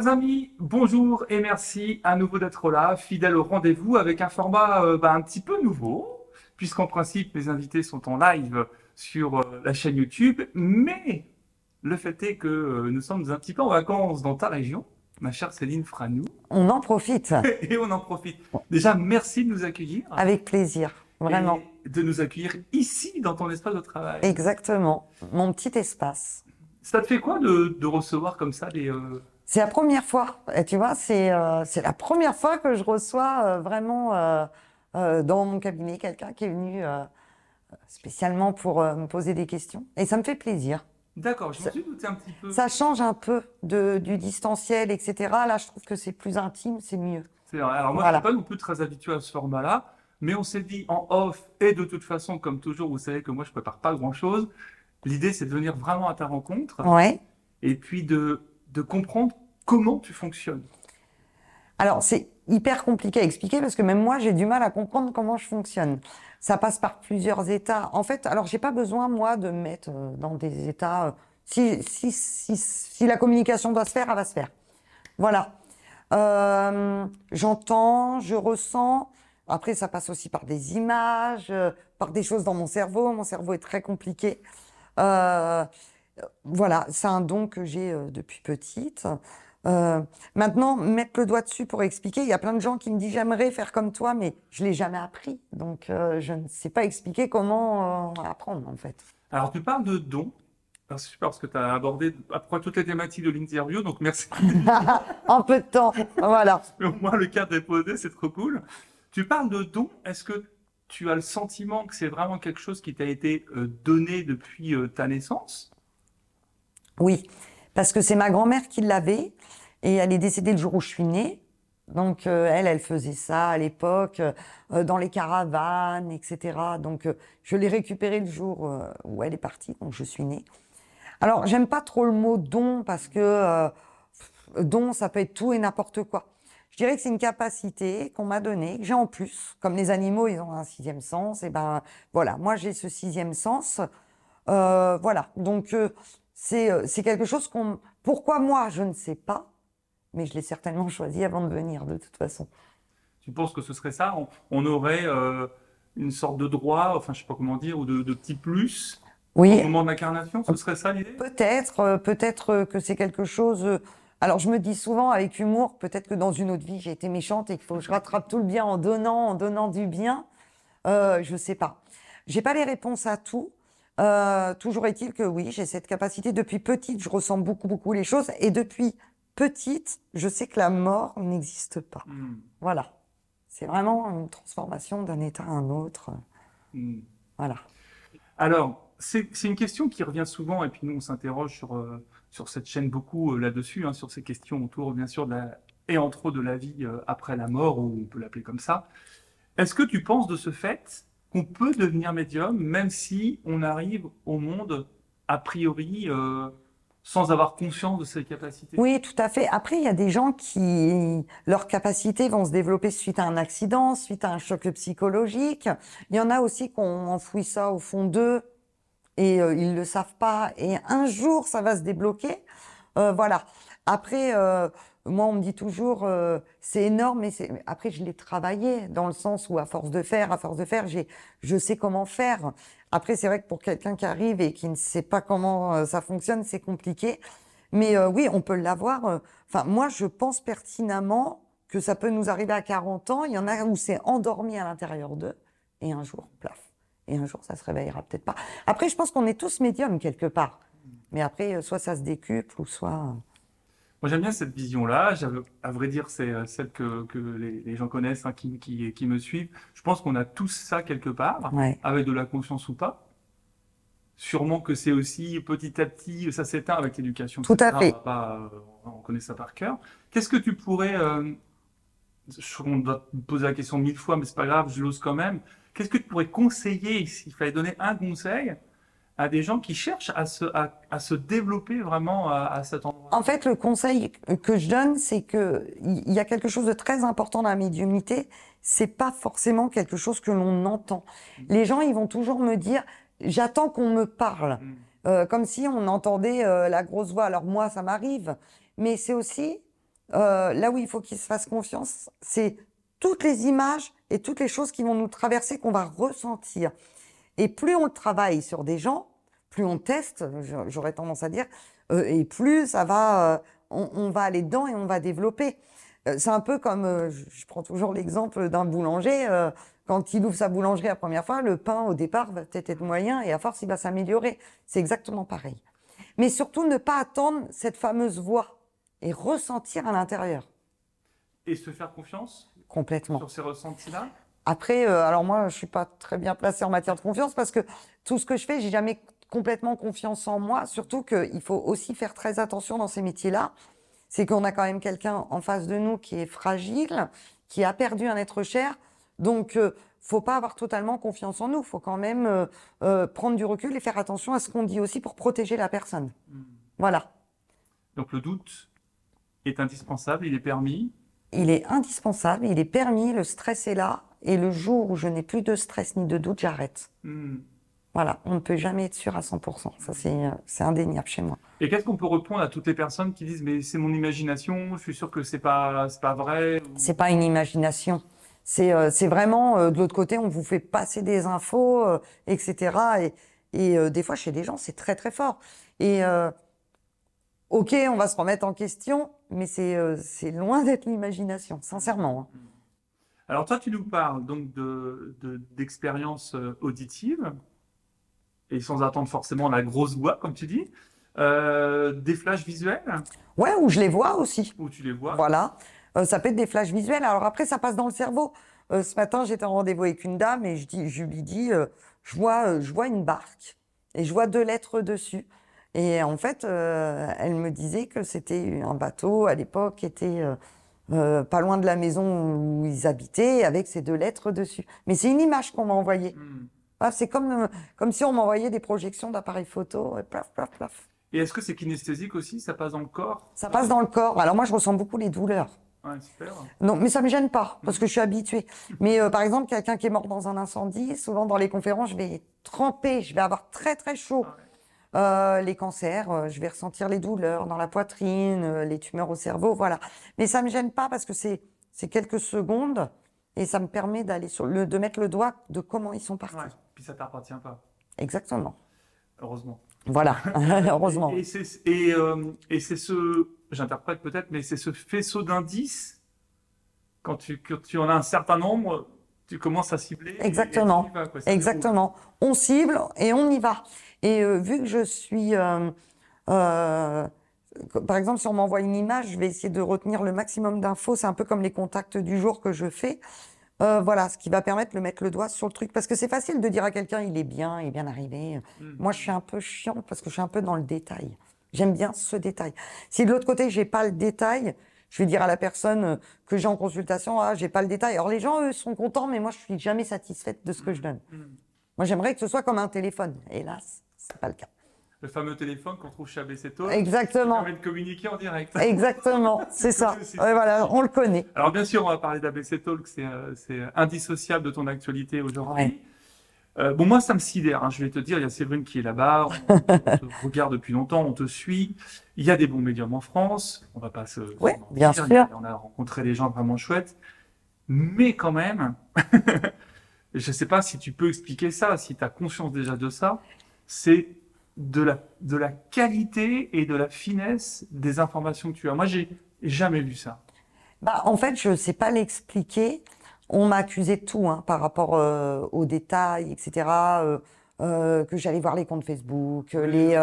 Chers amis, bonjour et merci à nouveau d'être là, fidèle au rendez-vous avec un format euh, bah, un petit peu nouveau, puisqu'en principe les invités sont en live sur euh, la chaîne YouTube, mais le fait est que euh, nous sommes un petit peu en vacances dans ta région, ma chère Céline Franou. On en profite. et on en profite. Déjà, merci de nous accueillir. Avec plaisir, vraiment. Et de nous accueillir ici, dans ton espace de travail. Exactement, mon petit espace. Ça te fait quoi de, de recevoir comme ça des... C'est la première fois, tu vois, c'est euh, c'est la première fois que je reçois euh, vraiment euh, dans mon cabinet quelqu'un qui est venu spécialement pour me poser des questions. Et ça me fait plaisir. D'accord, je suis douté un petit peu. Ça change un peu du distanciel, etc. Là, je trouve que c'est plus intime, c'est mieux. Alors moi, je ne suis pas non plus très habitué à ce format-là, mais on s'est dit en off, et de toute façon, comme toujours, vous savez que moi, je ne prépare pas grand-chose. L'idée, c'est de venir vraiment à ta rencontre. Ouais. Et puis de, de comprendre comment tu fonctionnes Alors, c'est hyper compliqué à expliquer parce que même moi, j'ai du mal à comprendre comment je fonctionne. Ça passe par plusieurs états. En fait, alors, j'ai pas besoin, moi, de me mettre euh, dans des états. Euh, si, si, si, si la communication doit se faire, elle va se faire. Voilà. Euh, j'entends, je ressens. Après, ça passe aussi par des images, par des choses dans mon cerveau. Mon cerveau est très compliqué. voilà, c'est un don que j'ai depuis petite. Euh, maintenant, mettre le doigt dessus pour expliquer, il y a plein de gens qui me disent j'aimerais faire comme toi, mais je l'ai jamais appris, donc euh, je ne sais pas expliquer comment euh, apprendre en fait. Alors tu parles de dons, parce que tu as abordé à peu près toutes les thématiques de l'interview, donc merci. en peu de temps, voilà. Mais au moins le cadre est posé, c'est trop cool. Tu parles de dons, est-ce que tu as le sentiment que c'est vraiment quelque chose qui t'a été donné depuis ta naissance Oui, parce que c'est ma grand-mère qui l'avait. Et elle est décédée le jour où je suis née. Donc euh, elle, elle faisait ça à l'époque, euh, dans les caravanes, etc. Donc euh, je l'ai récupérée le jour où elle est partie, donc je suis née. Alors j'aime pas trop le mot don parce que don, ça peut être tout et n'importe quoi. Je dirais que c'est une capacité qu'on m'a donnée, que j'ai en plus. Comme les animaux, ils ont un sixième sens, et ben voilà, moi j'ai ce sixième sens. voilà, donc c'est quelque chose qu'on... Pourquoi moi, je ne sais pas mais je l'ai certainement choisi avant de venir, de toute façon. Tu penses que ce serait ça on, aurait euh, une sorte de droit, enfin, je sais pas comment dire, ou de, de petit plus oui. au moment de l'incarnation Ce serait ça l'idée Peut-être, euh, peut-être euh, que c'est quelque chose. Alors, je me dis souvent avec humour, peut-être que dans une autre vie, j'ai été méchante et qu'il faut que je rattrape tout le bien en donnant, en donnant du bien. Euh, je sais pas. J'ai pas les réponses à tout. toujours est-il que oui, j'ai cette capacité. Depuis petite, je ressens beaucoup, beaucoup les choses. Et depuis petite, je sais que la mort n'existe pas. Hmm. Voilà. C'est vraiment une transformation d'un état à un autre. Hmm. Voilà. Alors, c'est une question qui revient souvent, et puis nous, on s'interroge sur, euh, sur cette chaîne beaucoup euh, là-dessus, hein, sur ces questions autour, bien sûr, de la, et entre autres de la vie euh, après la mort, ou on peut l'appeler comme ça. Est-ce que tu penses de ce fait qu'on peut devenir médium, même si on arrive au monde, a priori, sans avoir conscience de ses capacités. Oui, tout à fait. Après, il y a des gens qui, leurs capacités vont se développer suite à un accident, suite à un choc psychologique. Il y en a aussi qu'on enfouit ça au fond d'eux et euh, ils ne le savent pas. Et un jour, ça va se débloquer. Euh, voilà. Après, euh, moi, on me dit toujours, c'est énorme, mais après, je l'ai travaillé dans le sens où, à force de faire, à force de faire, j'ai, je sais comment faire. Après, c'est vrai que pour quelqu'un qui arrive et qui ne sait pas comment euh, ça fonctionne, c'est compliqué. Mais euh, oui, on peut l'avoir. Euh, enfin, moi, je pense pertinemment que ça peut nous arriver à 40 ans. Il y en a où c'est endormi à l'intérieur d'eux. Et un jour, plaf. Et un jour, ça se réveillera peut-être pas. Après, je pense qu'on est tous médiums quelque part. Mais après, soit ça se décuple ou soit. Moi, j'aime bien cette vision-là. À vrai dire, c'est euh, celle que, les, gens connaissent, hein, qui, qui, me suivent. Je pense qu'on a tous ça quelque part, avec de la conscience ou pas. Sûrement que c'est aussi petit à petit, ça s'éteint avec l'éducation. Tout à fait. Pas, euh, on connaît ça par cœur. Qu'est-ce que tu pourrais, euh, on doit te poser la question mille fois, mais c'est pas grave, je l'ose quand même. Qu'est-ce que tu pourrais conseiller s'il fallait donner un conseil à des gens qui cherchent à se, à, se développer vraiment à, à, cet endroit En fait, le conseil que je donne, c'est qu'il y a quelque chose de très important dans la médiumnité, c'est pas forcément quelque chose que l'on entend. Mm. Les gens, ils vont toujours me dire, j'attends qu'on me parle, mm. euh, comme si on entendait euh, la grosse voix. Alors moi, ça m'arrive, mais c'est aussi euh, là où il faut qu'ils se fassent confiance, c'est toutes les images et toutes les choses qui vont nous traverser, qu'on va ressentir. Et plus on travaille sur des gens, plus on teste, j'aurais tendance à dire, euh, et plus ça va, euh, on, va aller dedans et on va développer. Euh, c'est un peu comme, je prends toujours l'exemple d'un boulanger, quand il ouvre sa boulangerie la première fois, le pain au départ va peut-être être moyen et à force il va s'améliorer. C'est exactement pareil. Mais surtout ne pas attendre cette fameuse voix et ressentir à l'intérieur. Et se faire confiance Complètement. Sur ces ressentis-là Après, alors moi, je suis pas très bien placée en matière de confiance parce que tout ce que je fais, j'ai jamais complètement confiance en moi, surtout qu'il faut aussi faire très attention dans ces métiers-là. C'est qu'on a quand même quelqu'un en face de nous qui est fragile, qui a perdu un être cher. Donc, ne euh, faut pas avoir totalement confiance en nous. Faut quand même euh, euh, prendre du recul et faire attention à ce qu'on dit aussi pour protéger la personne. Hmm. Voilà. Donc, le doute est indispensable, il est permis. Il est indispensable, il est permis. Le stress est là, et le jour où je n'ai plus de stress ni de doute, j'arrête. Hmm. Voilà, on ne peut jamais être sûr à 100%. Ça, euh, c'est indéniable chez moi. Et qu'est-ce qu'on peut répondre à toutes les personnes qui disent Mais c'est mon imagination, je suis sûr que ce n'est pas, pas vrai C'est pas une imagination. C'est euh, vraiment, euh, de l'autre côté, on vous fait passer des infos, etc. Et, des fois, chez des gens, c'est très, très fort. Et OK, on va se remettre en question, mais c'est loin d'être l'imagination, sincèrement. Hein. Alors, toi, tu nous parles donc d'expériences de, auditives et sans attendre forcément la grosse voix, comme tu dis. Euh, des flashs visuels Ouais, où je les vois aussi. Où tu les vois. Voilà. Euh, ça peut être des flashs visuels. Alors après, ça passe dans le cerveau. Euh, ce matin, j'étais en rendez-vous avec une dame et je, dis, je lui dis je, vois, je vois une barque et je vois deux lettres dessus. Et en fait, elle me disait que c'était un bateau à l'époque qui était pas loin de la maison où ils habitaient avec ces deux lettres dessus. Mais c'est une image qu'on m'a envoyée. Hmm. C'est comme, euh, comme si on m'envoyait des projections d'appareils photo, et plaf, plaf, plaf. Et est-ce que c'est kinesthésique aussi Ça passe dans le corps Ça passe dans le corps. Alors moi, je ressens beaucoup les douleurs. Non, mais ça me gêne pas parce mm. que je suis habituée. Mais euh, par exemple, quelqu'un qui est mort dans un incendie, souvent dans les conférences, je vais tremper, je vais avoir très très chaud. Ah euh, les cancers, je vais ressentir les douleurs dans la poitrine, les tumeurs au cerveau, voilà. Mais ça me gêne pas parce que c'est c'est quelques secondes et ça me permet d'aller sur le, de mettre le doigt de comment ils sont partis. Et puis ça t'appartient pas. Exactement. Heureusement. Voilà, heureusement. Euh, et, c'est ce, j'interprète peut-être, mais c'est ce faisceau d'indices, quand tu, en as un certain nombre, tu commences à cibler. Exactement. Exactement. On cible et on y va. Et euh, vu que je suis euh, par exemple, si on m'envoie une image, je vais essayer de retenir le maximum d'infos. C'est un peu comme les contacts du jour que je fais. Euh, voilà, ce qui va permettre de mettre le doigt sur le truc. Parce que c'est facile de dire à quelqu'un, il est bien, il est bien arrivé. Mm. Moi, je suis un peu chiant parce que je suis un peu dans le détail. J'aime bien ce détail. Si de l'autre côté, j'ai pas le détail, je vais dire à la personne euh, que j'ai en consultation, ah, j'ai pas le détail. Alors, les gens, eux, sont contents, mais moi, je suis jamais satisfaite de ce que mm. je donne. Mm. Moi, j'aimerais que ce soit comme un téléphone. Hélas, c'est pas le cas le fameux téléphone qu'on trouve chez ABCTO. Exactement. Qui permet de communiquer en direct. Exactement, c'est ça. voilà, on le connaît. Alors bien sûr, on va parler d'ABCTO, c'est euh, c'est indissociable de ton actualité aujourd'hui. Euh, bon, moi, ça me sidère. Hein, je vais te dire, il y a Séverine qui est là-bas. On, te regarde depuis longtemps, on te suit. Il y a des bons médiums en France. On va pas se. Oui, bien sûr. on a rencontré des gens vraiment chouettes. Mais quand même, je ne sais pas si tu peux expliquer ça, si tu as conscience déjà de ça. C'est de la, qualité et de la finesse des informations que tu as. Moi, j'ai jamais vu ça. Bah, en fait, je ne sais pas l'expliquer. On m'a accusé de tout hein, par rapport euh, aux détails, etc. Euh, euh, que j'allais voir les comptes Facebook, les,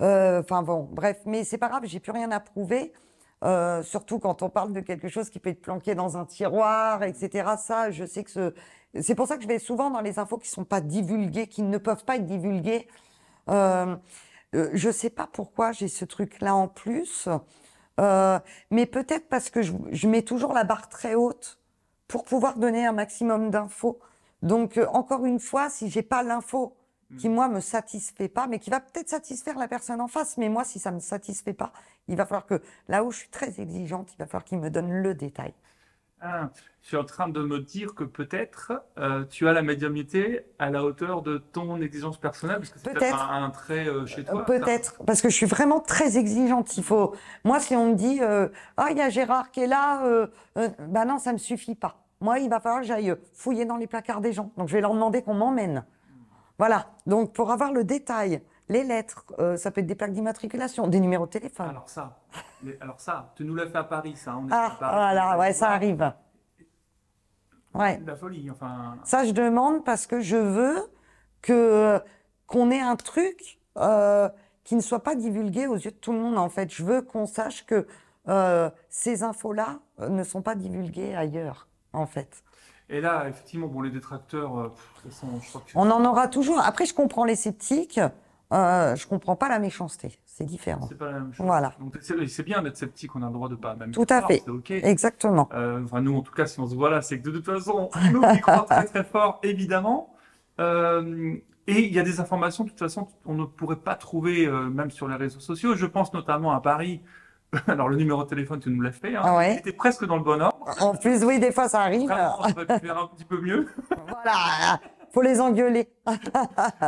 enfin bon, bref. Mais c'est pas grave, j'ai plus rien à prouver. surtout quand on parle de quelque chose qui peut être planqué dans un tiroir, etc. Ça, je sais que c'est pour ça que je vais souvent dans les infos qui sont pas divulguées, qui ne peuvent pas être divulguées. Euh, euh, je ne sais pas pourquoi j'ai ce truc-là en plus, euh, mais peut-être parce que je, mets toujours la barre très haute pour pouvoir donner un maximum d'infos. Donc, encore une fois, si j'ai pas l'info qui, hmm. moi, me satisfait pas, mais qui va peut-être satisfaire la personne en face, mais moi, si ça me satisfait pas, il va falloir que, là où je suis très exigeante, il va falloir qu'il me donne le détail. Ah, je suis en train de me dire que peut-être euh, tu as la médiumnité à la hauteur de ton exigence personnelle, parce que c'est peut un, trait euh, chez toi. Peut-être, parce que je suis vraiment très exigeante. Il faut, moi, si on me dit, euh, ah, il y a Gérard qui est là, bah non, ça me suffit pas. Moi, il va falloir que j'aille fouiller dans les placards des gens. Donc, je vais leur demander qu'on m'emmène. Voilà. Donc, pour avoir le détail les lettres, euh, ça peut être des plaques d'immatriculation, des numéros de téléphone. Alors ça, alors ça, tu nous l'as fait à Paris, ça. ah, voilà, ouais, ça arrive. Ouais. La folie, enfin. Ça, je demande parce que je veux que qu'on ait un truc euh, qui ne soit pas divulgué aux yeux de tout le monde. En fait, je veux qu'on sache que euh, ces infos-là ne sont pas divulguées ailleurs, en fait. Et là, effectivement, bon, les détracteurs, on en aura toujours. Après, je comprends les sceptiques euh, je comprends pas la méchanceté. C'est différent. C'est pas la même chose. Voilà. Donc c'est bien d'être sceptique, on a le droit de pas même. Tout à fait. Exactement. Euh, enfin, nous, en tout cas, si on se voit là, c'est que de toute façon, nous, on y croit très très fort, évidemment. Euh, et il y a des informations, de toute façon, on ne pourrait pas trouver, euh, même sur les réseaux sociaux. Je pense notamment à Paris. Alors, le numéro de téléphone, tu nous l'as fait. Hein. Ah ouais. C'était presque dans le bon ordre. En plus, oui, des fois, ça arrive. on va le faire un petit peu mieux. voilà les engueuler.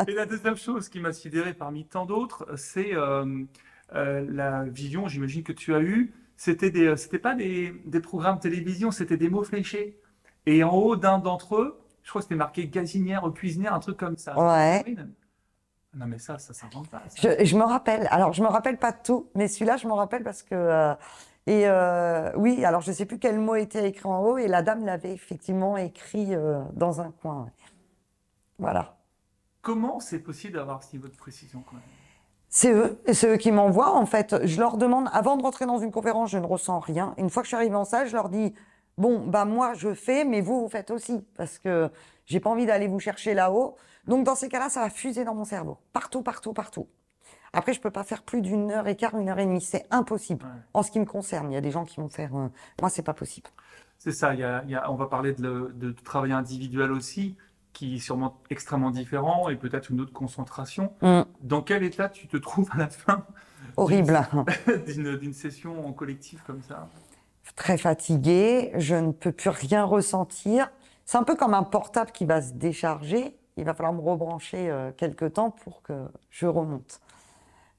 et la deuxième chose qui m'a sidéré parmi tant d'autres, c'est euh, euh, la vision, j'imagine que tu as eue. C'était des, euh, c'était pas des, programmes télévision, c'était des mots fléchés. Et en haut d'un d'entre eux, je crois que c'était marqué gazinière ou cuisinière, un truc comme ça. Ouais. Non mais ça, ça s'invente pas. Je, je, me rappelle. Alors je me rappelle pas de tout, mais celui-là je me rappelle parce que et oui, alors je sais plus quel mot était écrit en haut et la dame l'avait effectivement écrit dans un coin. Voilà. Comment c'est possible d'avoir ce niveau de précision quand même c'est eux, qui m'envoient. En fait, je leur demande, avant de rentrer dans une conférence, je ne ressens rien. Une fois que je suis en salle, je leur dis, bon, bah moi je fais, mais vous, vous faites aussi, parce que j'ai pas envie d'aller vous chercher là-haut. Donc dans ces cas-là, ça va fuser dans mon cerveau, partout, partout, partout. Après, je ne peux pas faire plus d'une heure et quart, une heure et demie, c'est impossible. En ce qui me concerne, il y a des gens qui vont faire, moi, euh, moi c'est pas possible. C'est ça, on va parler de travail individuel aussi qui est sûrement extrêmement différent et peut-être une autre concentration. Mm. Dans quel état tu te trouves à la fin Horrible. D'une session en collectif comme ça Très fatiguée, je ne peux plus rien ressentir. C'est un peu comme un portable qui va se décharger. Il va falloir me rebrancher euh, quelques temps pour que je remonte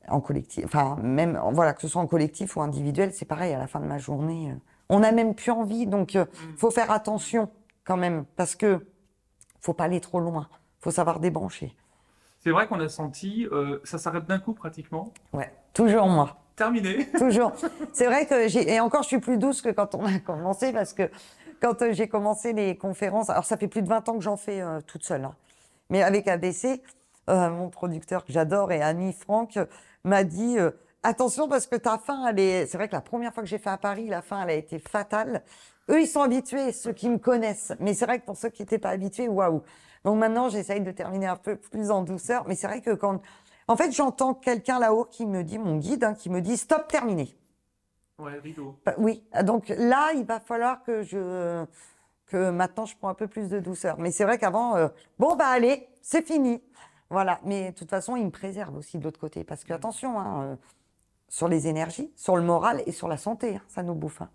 en collectif. Enfin, même, voilà, que ce soit en collectif ou individuel, c'est pareil, à la fin de ma journée. Euh, on n'a même plus envie, donc il euh, mm. faut faire attention quand même, parce que faut pas aller trop loin, faut savoir débrancher. C'est vrai qu'on a senti, euh, ça s'arrête d'un coup pratiquement. Ouais, toujours moi. Terminé. Toujours. C'est vrai que j'ai et encore je suis plus douce que quand on a commencé parce que quand euh, j'ai commencé les conférences, alors ça fait plus de 20 ans que j'en fais euh, toute seule, hein. mais avec ABC, mon producteur que j'adore et Annie Franck m'a dit attention parce que ta fin, elle est. C'est vrai que la première fois que j'ai fait à Paris, la fin, elle a été fatale. Eux, ils sont habitués, ceux qui me connaissent. Mais c'est vrai que pour ceux qui n'étaient pas habitués, waouh. Donc maintenant, j'essaye de terminer un peu plus en douceur. Mais c'est vrai que quand, en fait, j'entends quelqu'un là-haut qui me dit, mon guide, hein, qui me dit, stop, terminé. Ouais, rideau. Bah, oui. Donc là, il va falloir que je, que maintenant, je prends un peu plus de douceur. Mais c'est vrai qu'avant, euh, bon, bah, allez, c'est fini. Voilà. Mais de toute façon, il me préserve aussi de l'autre côté. Parce que, mm. attention, hein, euh, sur les énergies, sur le moral et sur la santé, hein, ça nous bouffe. Hein.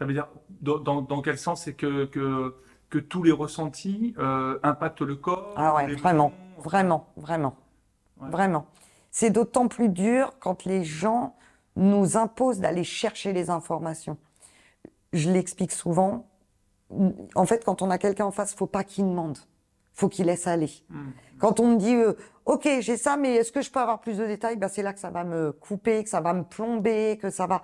Ça veut dire dans, dans, quel sens c'est que, que, que, tous les ressentis euh, impactent le corps Ah ouais, euh, vraiment, vraiment, vraiment, vraiment. C'est d'autant plus dur quand les gens nous imposent d'aller chercher les informations. Je l'explique souvent. En fait, quand on a quelqu'un en face, faut pas qu'il demande faut qu'il laisse aller. Mmh. Quand on me dit, euh, ok, j'ai ça, mais est-ce que je peux avoir plus de détails ben, C'est là que ça va me couper, que ça va me plomber, que ça va...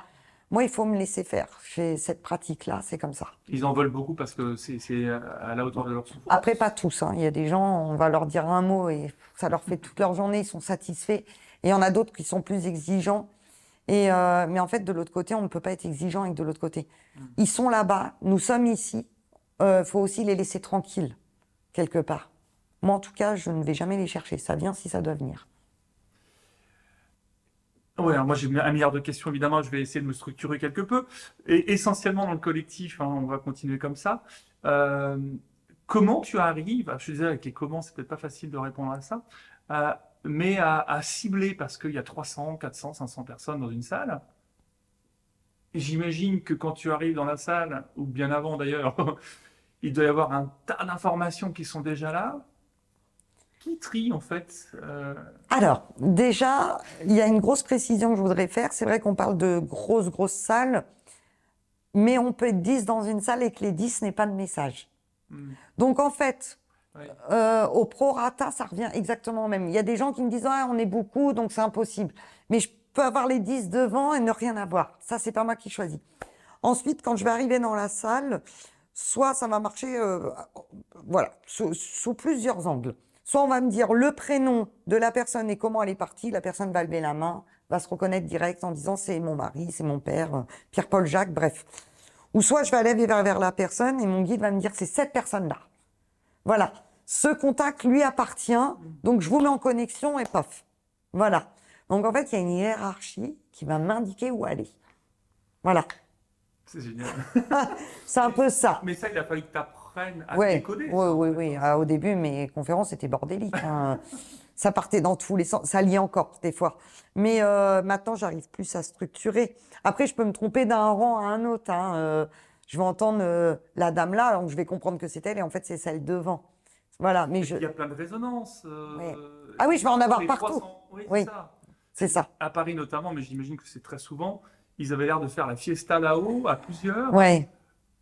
Moi, il faut me laisser faire. J'ai cette pratique-là, c'est comme ça. Ils en veulent beaucoup parce que c'est à la hauteur de leur souffrance. Après, pas tous. Hein. Il y a des gens, on va leur dire un mot et ça leur fait toute leur journée, ils sont satisfaits. Et il y en a d'autres qui sont plus exigeants. Et euh, mais en fait, de l'autre côté, on ne peut pas être exigeant avec de l'autre côté. Hmm. Ils sont là-bas, nous sommes ici. Il euh, faut aussi les laisser tranquilles, quelque part. Moi, en tout cas, je ne vais jamais les chercher. Ça vient si ça doit venir. Ouais, moi j'ai un milliard de questions évidemment, je vais essayer de me structurer quelque peu. Et essentiellement dans le collectif, hein, on va continuer comme ça. Euh, comment tu arrives, je disais avec les comment, c'est peut-être pas facile de répondre à ça, euh, mais à, à, cibler parce qu'il y a 300, 400, 500 personnes dans une salle. J'imagine que quand tu arrives dans la salle, ou bien avant d'ailleurs, il doit y avoir un tas d'informations qui sont déjà là tri, en fait euh, Alors, déjà, il y a une grosse précision que je voudrais faire. C'est vrai qu'on parle de grosses, grosses salles, mais on peut être 10 dans une salle et que les 10 n'est pas de message. Hmm. Donc en fait, au euh, pro au prorata, ça revient exactement au même. Il y a des gens qui me disent ah, on est beaucoup, donc c'est impossible. Mais je peux avoir les 10 devant et ne rien avoir. Ça, c'est pas moi qui choisis. Ensuite, quand je vais arriver dans la salle, soit ça va marcher, euh, voilà, sous plusieurs angles. Soit on va me dire le prénom de la personne et comment elle est partie, la personne va lever la main, va se reconnaître direct en disant c'est mon mari, c'est mon père, euh, Pierre-Paul Jacques, bref. Ou soit je vais aller vers, la personne et mon guide va me dire c'est cette personne-là. Voilà. Ce contact lui appartient, donc je vous mets en connexion et paf. Voilà. Donc en fait, il y a une hiérarchie qui va m'indiquer où aller. Voilà. C'est génial. c'est un peu ça. Mais ça, il a fallu que tu ouais, Oui, oui, oui. au début, mes conférences étaient bordéliques. Hein. ça partait dans tous les sens. Ça lie encore des fois. Mais euh, maintenant, j'arrive plus à structurer. Après, je peux me tromper d'un rang à un autre. Hein. Euh, je vais entendre euh, la dame là, donc je vais comprendre que c'est elle, et en fait, c'est celle devant. Voilà. Mais je... Il y a plein de résonances. Ah oui, je vais en avoir partout. Oui, ça. C'est ça. À Paris notamment, mais j'imagine que c'est très souvent. Ils avaient l'air de faire la fiesta là-haut à plusieurs. Ouais.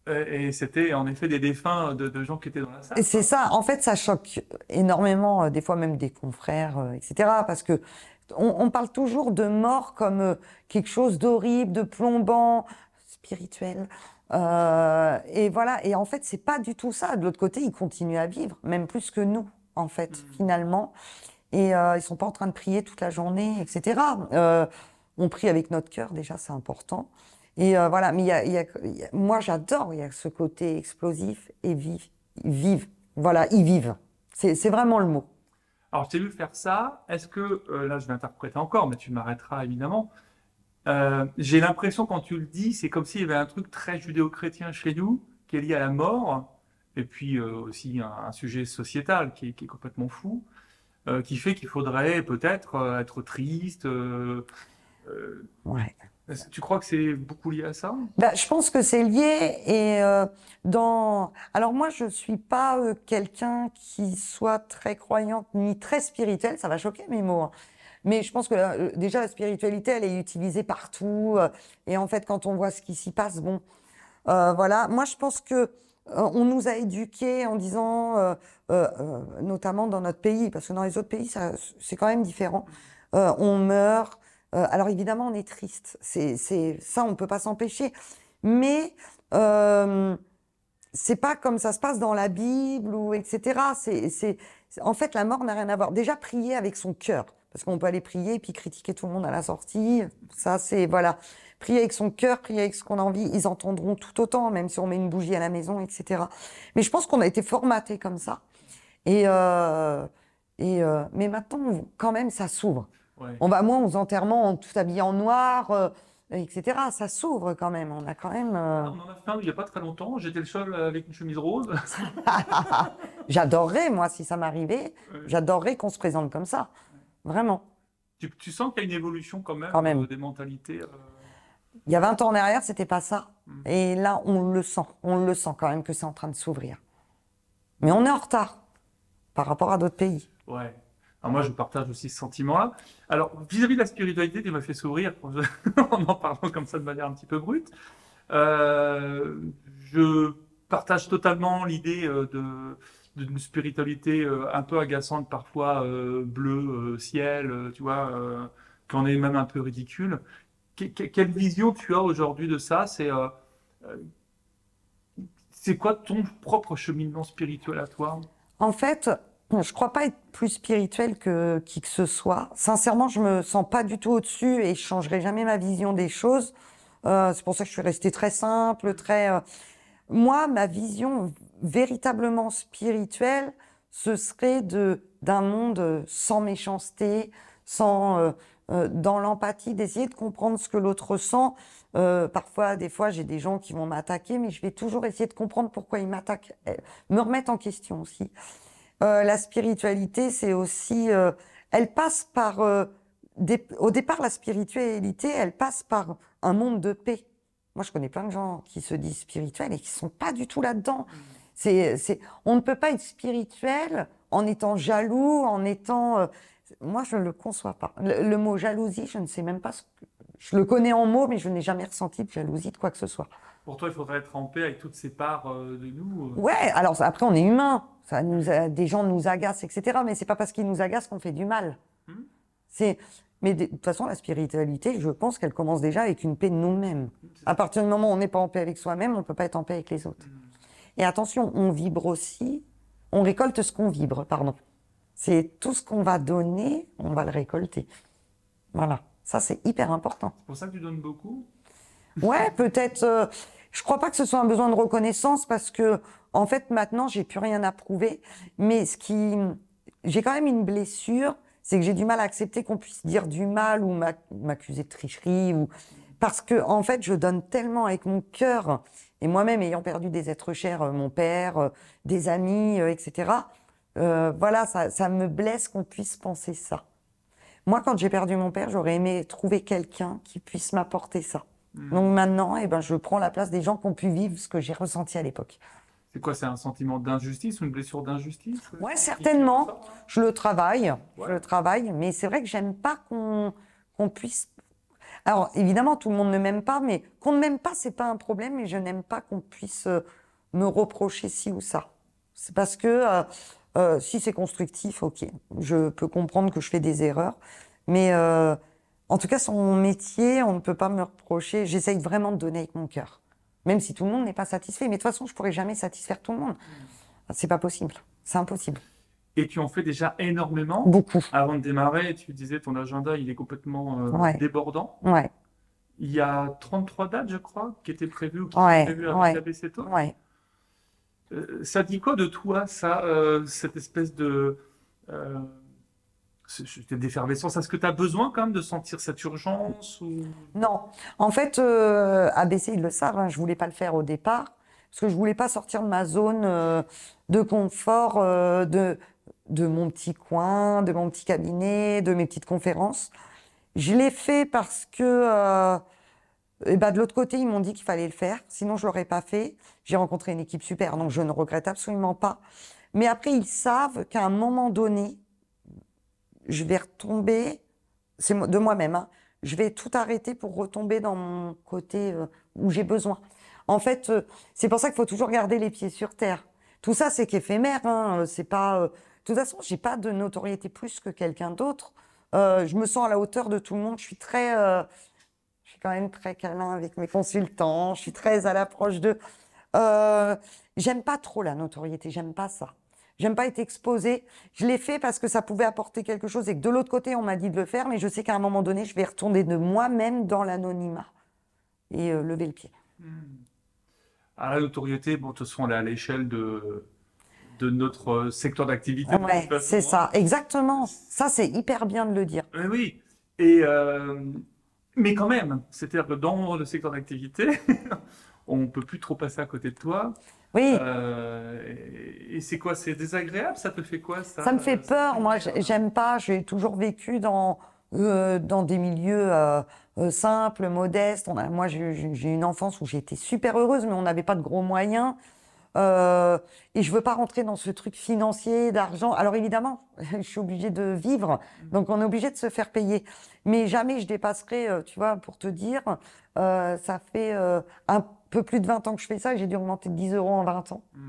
Et c'était en effet des défunts de, gens qui étaient dans la salle. C'est ça. En fait, ça choque énormément, euh, des fois même des confrères, euh, etc. Parce que on, parle toujours de mort comme euh, quelque chose d'horrible, de plombant, spirituel. Euh, et voilà. Et en fait, c'est pas du tout ça. De l'autre côté, ils continuent à vivre, même plus que nous, en fait, mm. finalement. Et ils sont pas en train de prier toute la journée, etc. on prie avec notre cœur, déjà, c'est important. Et euh, voilà, mais y a, moi j'adore, il y a ce côté explosif et vif, vive. Voilà, ils vivent. C'est vraiment le mot. Alors, je t'ai vu faire ça. Est-ce que, euh, là, je vais interpréter encore, mais tu m'arrêteras évidemment. Euh, j'ai l'impression, quand tu le dis, c'est comme s'il y avait un truc très judéo-chrétien chez nous, qui est lié à la mort, et puis aussi un, sujet sociétal qui est, qui est complètement fou, qui fait qu'il faudrait peut-être être triste. ouais. Tu crois que c'est beaucoup lié à ça bah, Je pense que c'est lié et euh, dans. Alors moi, je suis pas euh, quelqu'un qui soit très croyante ni très spirituelle. Ça va choquer mes mots. Hein. Mais je pense que euh, déjà la spiritualité, elle est utilisée partout. et en fait, quand on voit ce qui s'y passe, bon, voilà. Moi, je pense que on nous a éduqués en disant, notamment dans notre pays, parce que dans les autres pays, c'est quand même différent. on meurt euh, alors évidemment, on est triste. C'est, ça, on ne peut pas s'empêcher. Mais euh, c'est pas comme ça se passe dans la Bible ou etc. C'est, en fait, la mort n'a rien à voir. Déjà, prier avec son cœur, parce qu'on peut aller prier et puis critiquer tout le monde à la sortie. Ça, c'est voilà, prier avec son cœur, prier avec ce qu'on a envie. Ils entendront tout autant, même si on met une bougie à la maison, etc. Mais je pense qu'on a été formaté comme ça. Et, euh, euh, mais maintenant, quand même, ça s'ouvre. On va moins aux enterrements en, tout habillé en noir, euh, etc. Ça s'ouvre quand même. On a quand même. Euh, ah, on en a fait un il n'y a pas très longtemps. J'étais le seul avec une chemise rose. J'adorerais, moi, si ça m'arrivait, j'adorerais qu'on se présente comme ça. Vraiment. Tu, sens qu'il y a une évolution quand même, quand même. Euh, des mentalités. Il y a 20 ans en arrière, c'était pas ça. Mm. Et là, on le sent. On le sent quand même que c'est en train de s'ouvrir. Mais on est en retard par rapport à d'autres pays. Ouais. Ah, moi, je partage aussi ce sentiment-là. Alors, vis-à-vis de la spiritualité, tu m'as fait sourire en en parlant comme ça de manière un petit peu brute. Euh, je partage totalement l'idée euh, d'une spiritualité euh, un peu agaçante parfois, bleu, ciel, tu vois, qu'on est même un peu ridicule. quelle vision tu as aujourd'hui de ça C'est c'est quoi ton propre cheminement spirituel à toi En fait, je crois pas être plus spirituelle que qui que ce soit. Sincèrement, je me sens pas du tout au-dessus et je changerai jamais ma vision des choses. Euh, c'est pour ça que je suis restée très simple, très. Euh, moi, ma vision véritablement spirituelle, ce serait de d'un monde euh, sans méchanceté, sans dans l'empathie, d'essayer de comprendre ce que l'autre sent. parfois, des fois, j'ai des gens qui vont m'attaquer, mais je vais toujours essayer de comprendre pourquoi ils m'attaquent, me remettre en question aussi. Euh, la spiritualité, c'est aussi, euh, elle passe par, euh, au départ, la spiritualité, elle passe par un monde de paix. Moi, je connais plein de gens qui se disent spirituels et qui sont pas du tout là-dedans. Mm. C'est, on ne peut pas être spirituel en étant jaloux, en étant. moi, je ne le conçois pas. Le, mot jalousie, je ne sais même pas Je le connais en mots, mais je n'ai jamais ressenti de jalousie de quoi que ce soit. Pour toi, il faudrait être en paix avec toutes ces parts euh, de nous. Oui, euh. Ouais, alors après, on est humain. Ça nous des gens nous agacent, etc. Mais c'est pas parce qu'ils nous agacent qu'on fait du mal. Hmm. Mais de toute façon, la spiritualité, je pense qu'elle commence déjà avec une paix de nous-mêmes. Hmm. À partir du moment où on n'est pas en paix avec soi-même, on ne peut pas être en paix avec les autres. Hmm. Et attention, on vibre aussi, on récolte ce qu'on vibre, pardon. C'est tout ce qu'on va donner, on va le récolter. Voilà, ça c'est hyper important. C'est pour ça que tu donnes beaucoup Ouais, peut-être. Euh, je crois pas que ce soit un besoin de reconnaissance parce que, en fait, maintenant, j'ai plus rien à prouver. Mais ce qui, j'ai quand même une blessure, c'est que j'ai du mal à accepter qu'on puisse dire du mal ou m'accuser de tricherie ou parce que, en fait, je donne tellement avec mon cœur et moi-même ayant perdu des êtres chers, euh, mon père, euh, des amis, euh, etc. voilà, ça, ça me blesse qu'on puisse penser ça. Moi, quand j'ai perdu mon père, j'aurais aimé trouver quelqu'un qui puisse m'apporter ça. Mm. Donc maintenant, eh ben, je prends la place des gens qui ont pu vivre ce que j'ai ressenti à l'époque. C'est quoi C'est un sentiment d'injustice ou une blessure d'injustice euh, Ouais, certainement. je le travaille, je le travaille, mais c'est vrai que j'aime pas qu'on puisse. Alors évidemment, tout le monde ne m'aime pas, mais qu'on ne m'aime pas, c'est pas un problème. Et je n'aime pas qu'on puisse euh, me reprocher ci ou ça. C'est parce que euh, si c'est constructif, ok, je peux comprendre que je fais des erreurs, mais en tout cas, sur mon métier, on ne peut pas me reprocher. J'essaye vraiment de donner avec mon cœur, même si tout le monde n'est pas satisfait. Mais de toute façon, je pourrais jamais satisfaire tout le monde. Mm. C'est pas possible. C'est impossible. Et tu en fais déjà énormément. Beaucoup. Avant de démarrer, tu disais ton agenda, il est complètement euh, débordant. Ouais. Il y a 33 dates, je crois, qui étaient prévues ou qui euh, ça dit quoi de toi, ça, euh, cette espèce de c'était d'effervescence. Est-ce que tu as besoin quand même de sentir cette urgence Non. En fait, euh, ABC, ils le savent, je hein. je voulais pas le faire au départ, parce que je voulais pas sortir de ma zone euh, de confort, euh, de, de mon petit coin, de mon petit cabinet, de mes petites conférences. Je l'ai fait parce que... Et euh, eh bah, ben, de l'autre côté, ils m'ont dit qu'il fallait le faire, sinon je l'aurais pas fait. J'ai rencontré une équipe super, donc je ne regrette absolument pas. Mais après, ils savent qu'à un moment donné, je vais retomber, c'est de moi-même, hein. je vais tout arrêter pour retomber dans mon côté euh, où j'ai besoin. En fait, euh, c'est pour ça qu'il faut toujours garder les pieds sur terre. Tout ça, c'est qu'éphémère. Hein, euh, c'est pas. de toute façon, j'ai pas de notoriété plus que quelqu'un d'autre. je me sens à la hauteur de tout le monde. Je suis très, je suis quand même très câlin avec mes consultants. Je suis très à l'approche de. j'aime pas trop la notoriété. J'aime pas ça. J'aime pas être exposée. Je l'ai fait parce que ça pouvait apporter quelque chose et que de l'autre côté, on m'a dit de le faire, mais je sais qu'à un moment donné, je vais retourner de moi-même dans l'anonymat et euh, lever le pied. À hmm. ah, la notoriété, bon, de toute façon, on est à l'échelle de, de notre euh, secteur d'activité. Oui, c'est ça, exactement. Ça, c'est hyper bien de le dire. Eh oui, et, euh, mais quand même, c'est-à-dire que dans le secteur d'activité, on ne peut plus trop passer à côté de toi. Oui. Euh, et c'est quoi C'est désagréable Ça te fait quoi ça Ça me fait peur. Moi, j'aime pas. J'ai toujours vécu dans, euh, dans des milieux euh, euh simples, modestes. On a, moi, j'ai une enfance où j'étais super heureuse, mais on n'avait pas de gros moyens. Euh, et je veux pas rentrer dans ce truc financier, d'argent. Alors évidemment, je suis obligée de vivre, mmh. donc on est obligé de se faire payer. Mais jamais je dépasserai, euh, tu vois, pour te dire, euh, ça fait un plus de 20 ans que je fais ça j'ai dû augmenter de 10 euros en 20 ans. Hmm.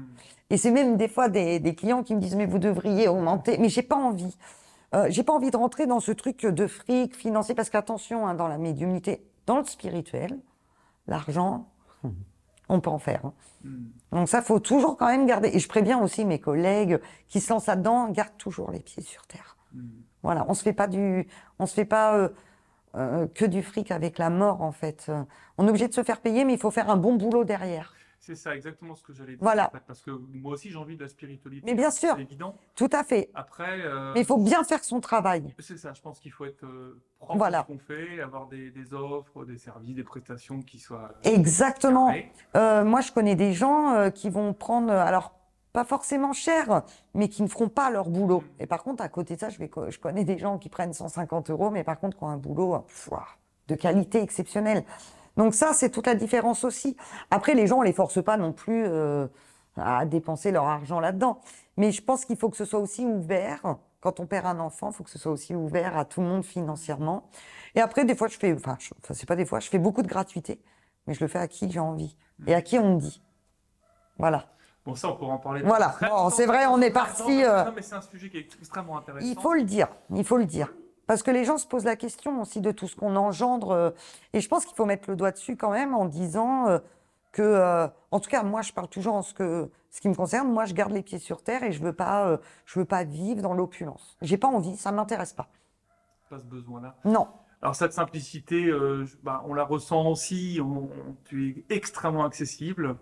Et c'est même des fois des, clients qui me disent mais vous devriez augmenter, mais j'ai pas envie. Euh, j'ai pas envie de rentrer dans ce truc de fric financier parce qu'attention hein, dans la médiumnité, dans le spirituel, l'argent, hmm. on peut en faire. Hein. Hmm. Donc ça faut toujours quand même garder. Et je préviens aussi mes collègues qui se lancent là-dedans, garde toujours les pieds sur terre. Voilà, on se fait pas du, on se fait pas euh, euh, euh, que du fric avec la mort, en fait. Euh, on est obligé de se faire payer, mais il faut faire un bon boulot derrière. C'est ça, exactement ce que j'allais dire. Voilà. parce que moi aussi, j'ai envie de la spiritualité. Mais bien sûr. Tout à fait. Après. mais il faut bien faire son travail. C'est ça, je pense qu'il faut être propre voilà. ce qu'on fait, avoir des, des, offres, des services, des prestations qui soient. exactement. moi, je connais des gens qui vont prendre. Alors, pas forcément chers, mais qui ne feront pas leur boulot. Et par contre, à côté de ça, je, connais des gens qui prennent 150 euros, mais par contre, qui ont un boulot de qualité exceptionnelle. Donc ça, c'est toute la différence aussi. Après, les gens, on les force pas non plus euh, à dépenser leur argent là-dedans. Mais je pense qu'il faut que ce soit aussi ouvert. Quand on perd un enfant, il faut que ce soit aussi ouvert à tout le monde financièrement. Et après, des fois, je fais, enfin, c'est pas des fois, je fais beaucoup de gratuité, mais je le fais à qui j'ai envie et à qui on me dit. Voilà. Bon, ça, on pourra en parler. Voilà, c'est vrai, on est parti. Non, euh, mais c'est un sujet qui est extrêmement intéressant. Il faut le dire, il faut le dire. Parce que les gens se posent la question aussi de tout ce qu'on engendre. Euh, et je pense qu'il faut mettre le doigt dessus quand même en disant euh, que, en tout cas, moi, je parle toujours en ce, que, ce qui me concerne. Moi, je garde les pieds sur terre et je ne veux, pas, je veux pas vivre dans l'opulence. J'ai pas envie, ça ne m'intéresse pas. Pas ce besoin-là Non. Alors cette simplicité, bah, on la ressent aussi, on, tu es extrêmement accessible.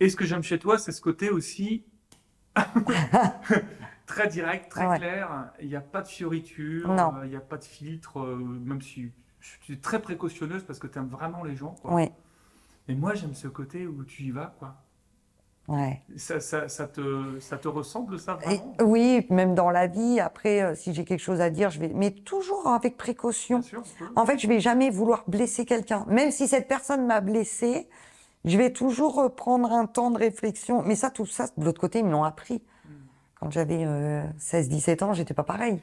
Et ce que j'aime chez toi, c'est ce côté aussi très direct, très clair. Il n'y a pas de fioriture, euh, il n'y a pas de filtre, euh, même si tu suis très précautionneuse parce que tu aimes vraiment les gens. Mais moi, j'aime ce côté où tu y vas, quoi. Ça, ça, te, ressemble, ça vraiment Oui, même dans la vie. Après, euh, si j'ai quelque chose à dire, je vais. Mais toujours avec précaution. en fait, je vais jamais vouloir blesser quelqu'un. Même si cette personne m'a blessé, je vais toujours prendre un temps de réflexion. Mais ça, tout ça, de l'autre côté, ils me l'ont appris. Quand j'avais 16-17 euh, ans, j'étais pas pareil.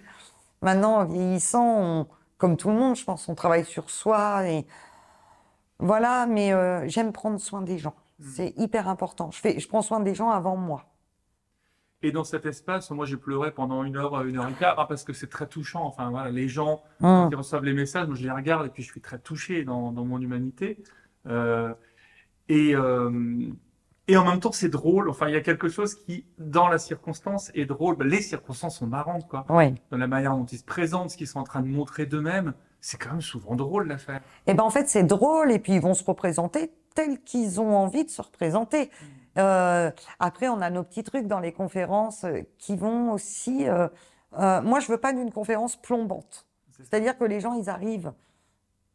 Maintenant, en vieillissant, comme tout le monde, je pense, on travaille sur soi. Et... Voilà, mais euh, j'aime prendre soin des gens. Mm. C'est hyper important. Je, fais, je prends soin des gens avant moi. Et dans cet espace, moi, j'ai pleuré pendant une heure, une heure et quart, hein, parce que c'est très touchant. Enfin, voilà, les gens mm. qui reçoivent les messages, moi, je les regarde et puis je suis très touché dans, mon humanité. Euh, et, euh, et en même temps, c'est drôle. Enfin, il y a quelque chose qui, dans la circonstance, est drôle. Bah, les circonstances sont marrantes, quoi. Dans la manière dont ils se présentent, ce qu'ils sont en train de montrer d'eux-mêmes, c'est quand même souvent drôle l'affaire. Et eh ben en fait, c'est drôle et puis ils vont se représenter tels qu'ils ont envie de se représenter. Mm. Euh, après, on a nos petits trucs dans les conférences euh, qui vont aussi. moi, je veux pas d'une conférence plombante. C'est-à-dire que les gens, ils arrivent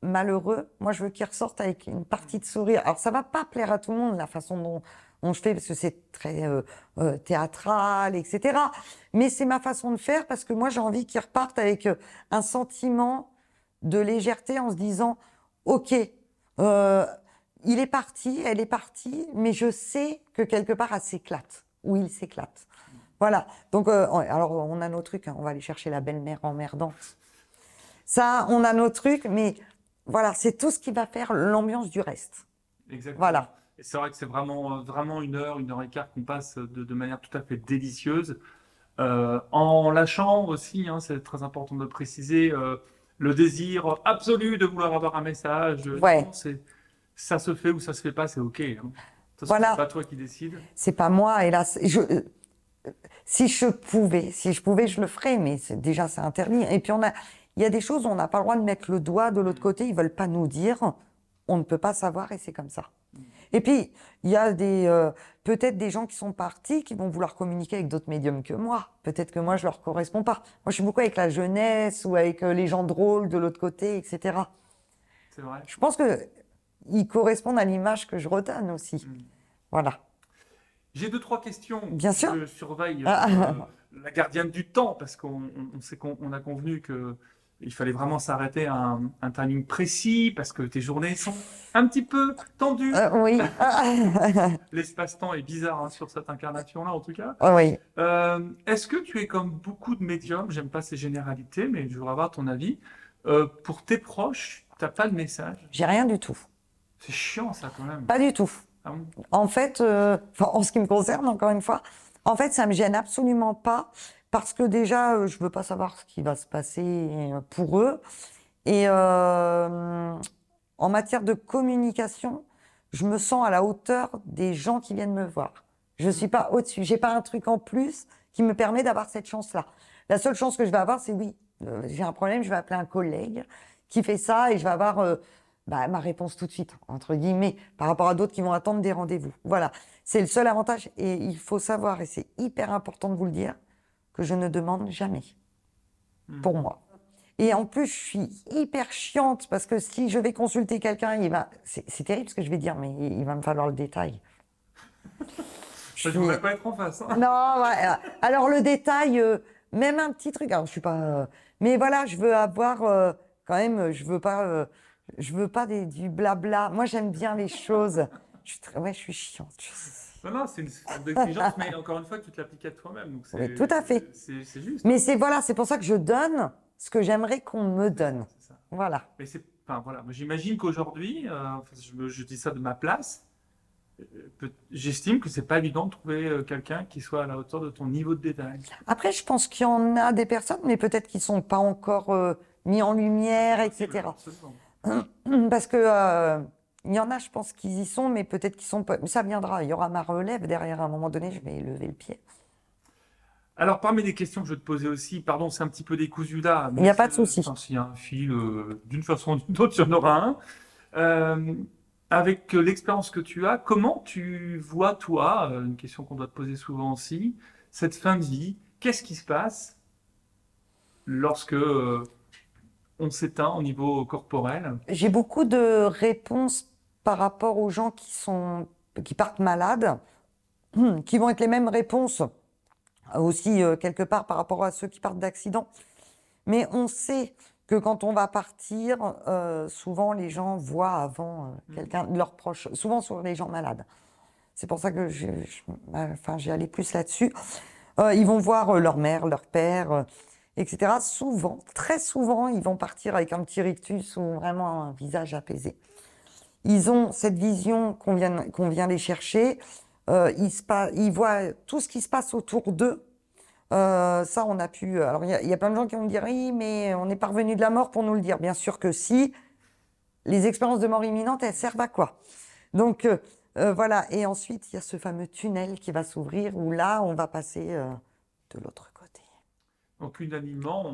malheureux, moi je veux qu'ils ressortent avec une partie de sourire. Alors ça va pas plaire à tout le monde la façon dont on fait parce que c'est très euh, euh, théâtral, etc. Mais c'est ma façon de faire parce que moi j'ai envie qu'ils repartent avec euh, un sentiment de légèreté en se disant ok. il est parti, elle est partie, mais je sais que quelque part elle s'éclate, ou il s'éclate. Voilà. Donc, alors, on a nos trucs. Hein. On va aller chercher la belle-mère emmerdante. Ça, on a nos trucs, mais voilà, c'est tout ce qui va faire l'ambiance du reste. Exactement. Voilà. Et c'est vrai que c'est vraiment, euh, vraiment une heure, une heure et quart qu'on passe euh, de, manière tout à fait délicieuse. Euh, en lâchant aussi, hein, c'est très important de préciser, le désir absolu de vouloir avoir un message. Ouais. ça se fait ou ça se fait pas, c'est OK. Ce hein. voilà. pas toi qui décides. C'est pas moi, hélas. si je pouvais, si je pouvais, je le ferais, mais déjà c'est interdit. Et puis on a, il y a des choses où on n'a pas le droit de mettre le doigt de l'autre côté, ils veulent pas nous dire, on ne peut pas savoir et c'est comme ça. Et puis, il y a des euh, peut-être des gens qui sont partis qui vont vouloir communiquer avec d'autres médiums que moi. Peut-être que moi, je leur correspond pas. Moi, je suis beaucoup avec la jeunesse ou avec euh, les gens drôles de l'autre côté, etc. C'est vrai. Je pense que ils correspondent à l'image que je redonne aussi. Mm. Voilà. J'ai deux, trois questions. Bien sûr. Je surveille ah. euh, la gardienne du temps parce qu'on sait qu'on a convenu que il fallait vraiment s'arrêter à un, timing précis parce que tes journées sont un petit peu tendues. Euh, oui. L'espace-temps est bizarre hein, sur cette incarnation-là, en tout cas. Ah oui. Euh, est-ce que tu es comme beaucoup de médiums, j'aime pas ces généralités, mais je voudrais avoir ton avis, euh, pour tes proches, t'as pas de message J'ai rien du tout. C'est chiant ça quand même. Pas du tout. Ah en fait, en ce qui me concerne, encore une fois, en fait, ça me gêne absolument pas parce que déjà, euh, je veux pas savoir ce qui va se passer euh, pour eux. Et euh, en matière de communication, je me sens à la hauteur des gens qui viennent me voir. Je suis pas au-dessus. J'ai pas un truc en plus qui me permet d'avoir cette chance-là. La seule chance que je vais avoir, c'est oui, euh, j'ai un problème, je vais appeler un collègue qui fait ça et je vais avoir bah, ma réponse tout de suite, entre guillemets, par rapport à d'autres qui vont attendre des rendez-vous. Voilà, c'est le seul avantage et il faut savoir, et c'est hyper important de vous le dire, que je ne demande jamais. Hmm. Pour moi. Et en plus, je suis hyper chiante parce que si je vais consulter quelqu'un, il va. C'est terrible ce que je vais dire, mais il, va me falloir le détail. je ne voudrais pas être en face. Hein. Non, euh, alors le détail, euh, même un petit truc. Alors, je suis pas. Euh, mais voilà, je veux avoir quand même. Je veux pas. je veux pas du blabla. Moi, j'aime bien les choses. Je suis, très... ouais, je suis chiante. Non, non, c'est une exigence, d'exigence, mais encore une fois, tu te l'appliques à toi-même. Oui, tout à fait. C'est juste. Mais c'est voilà, c'est pour ça que je donne ce que j'aimerais qu'on me donne. Voilà. Mais c'est, enfin, voilà. J'imagine qu'aujourd'hui, euh, je, dis ça de ma place, euh, j'estime que c'est pas évident de trouver euh, quelqu'un qui soit à la hauteur de ton niveau de détail. Après, je pense qu'il y en a des personnes, mais peut-être qui sont pas encore mis en lumière, etc. Parce que il y en a, je pense qu'ils y sont, mais peut-être qu'ils sont pas. Ça viendra. Il y aura ma relève derrière. À un moment donné, je vais lever le pied. Alors, parmi les questions que je vais te poser aussi, pardon, c'est un petit peu décousu là. Il n'y a pas de souci. S'il y a un fil, euh, d'une façon ou d'une autre, il y en aura un. Euh, avec l'expérience que tu as, comment tu vois, toi, euh, une question qu'on doit te poser souvent aussi, cette fin de vie Qu'est-ce qui se passe lorsque on s'éteint au niveau corporel J'ai beaucoup de réponses par rapport aux gens qui, sont, qui partent malades, hum, qui vont être les mêmes réponses euh, aussi euh, quelque part par rapport à ceux qui partent d'accident. Mais on sait que quand on va partir, euh, souvent les gens voient avant mmh. quelqu'un de leurs proches, souvent sur les gens malades. C'est pour ça que j'ai allé plus là-dessus. ils vont voir leur mère, leur père, etc. Souvent, très souvent, ils vont partir avec un petit rictus ou vraiment un visage apaisé. Ils ont cette vision qu'on vient, qu'on vient les chercher. Euh, ils, ils voient tout ce qui se passe autour d'eux. Euh, ça, on a pu. Alors, il y, a plein de gens qui vont me dire oui, mais on n'est pas revenu de la mort pour nous le dire. Bien sûr que si. Les expériences de mort imminente, elles servent à quoi Donc, euh, voilà. Et ensuite, il y a ce fameux tunnel qui va s'ouvrir où là, on va passer de l'autre côté. Donc, unanimement,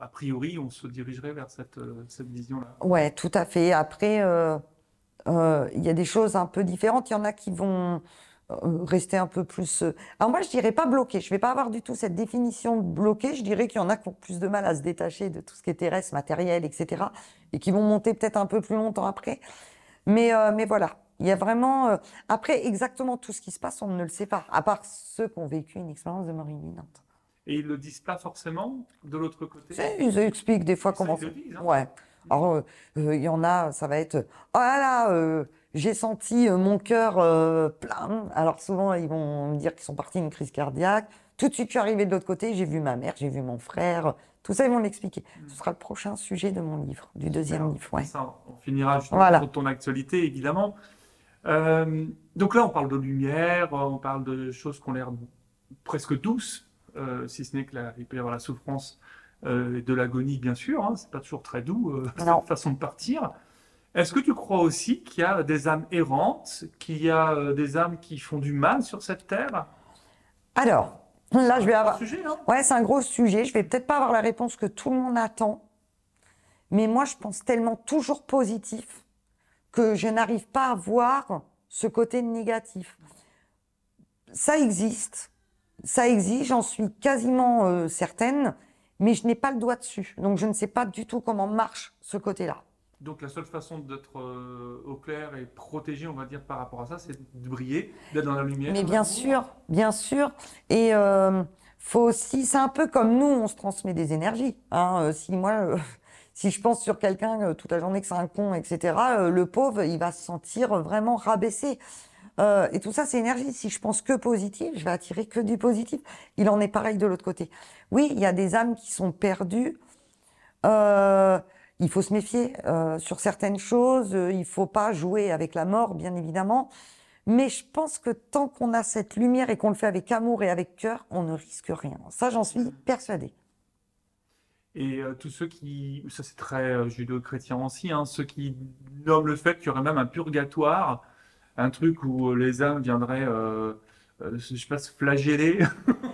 a priori, on se dirigerait vers cette, cette vision-là. Ouais, tout à fait. Après. Euh, il y a des choses un peu différentes. Il y en a qui vont euh, rester un peu plus. Euh, alors moi, je dirais pas bloqué. Je vais pas avoir du tout cette définition de bloqué. Je dirais qu'il y en a qui ont plus de mal à se détacher de tout ce qui est terrestre, matériel, etc. Et qui vont monter peut-être un peu plus longtemps après. Mais voilà. Il y a vraiment après exactement tout ce qui se passe, on ne le sait pas, à part ceux qui ont vécu une expérience de mort imminente. Et ils le disent pas forcément de l'autre côté. Ils expliquent des fois comment. Ils le disent, hein. Ouais. Alors, euh, euh, il y en a, ça va être « Oh là là, euh, j'ai senti mon cœur plein !» Alors souvent, ils vont me dire qu'ils sont partis d'une crise cardiaque. Tout de suite, je suis arrivé de l'autre côté, j'ai vu ma mère, j'ai vu mon frère. Tout ça, ils vont m'expliquer. Hmm. Ce sera le prochain sujet de mon livre, du deuxième livre. Ouais. Ça, on finira sur ton actualité, évidemment. donc là, on parle de lumière, on parle de choses qu'on l'air presque douces, si ce n'est qu'il peut y avoir la souffrance euh, de l'agonie bien sûr, hein, c'est pas toujours très doux euh, façon de partir. Est-ce que tu crois aussi qu'il y a des âmes errantes, qu'il y a euh, des âmes qui font du mal sur cette terre Alors, là je vais avoir... Sujet, hein. ouais, c'est un gros sujet, je vais peut-être pas avoir la réponse que tout le monde attend, mais moi je pense tellement toujours positif que je n'arrive pas à voir ce côté négatif. Ça existe, ça existe, j'en suis quasiment certaine mais je n'ai pas le doigt dessus. Donc je ne sais pas du tout comment marche ce côté-là. Donc la seule façon d'être euh, au clair et protégé, on va dire, par rapport à ça, c'est de briller, d'être dans la lumière. Mais bien sûr, bien sûr. Et euh, faut aussi, c'est un peu comme nous, on se transmet des énergies. Hein. Euh, si moi, euh, si je pense sur quelqu'un toute la journée que c'est un con, etc., le pauvre, il va se sentir vraiment rabaissé. Euh, et tout ça, c'est énergie. Si je pense que positif, je vais attirer que du positif. Il en est pareil de l'autre côté. Oui, il y a des âmes qui sont perdues. Euh, il faut se méfier euh, sur certaines choses. il ne faut pas jouer avec la mort, bien évidemment. Mais je pense que tant qu'on a cette lumière et qu'on le fait avec amour et avec cœur, on ne risque rien. Ça, j'en suis persuadée. Et tous ceux qui, ça c'est très judéo chrétien aussi, hein, ceux qui nomment le fait qu'il y aurait même un purgatoire un truc où euh, les âmes viendraient, euh, euh, je ne sais pas, se flageller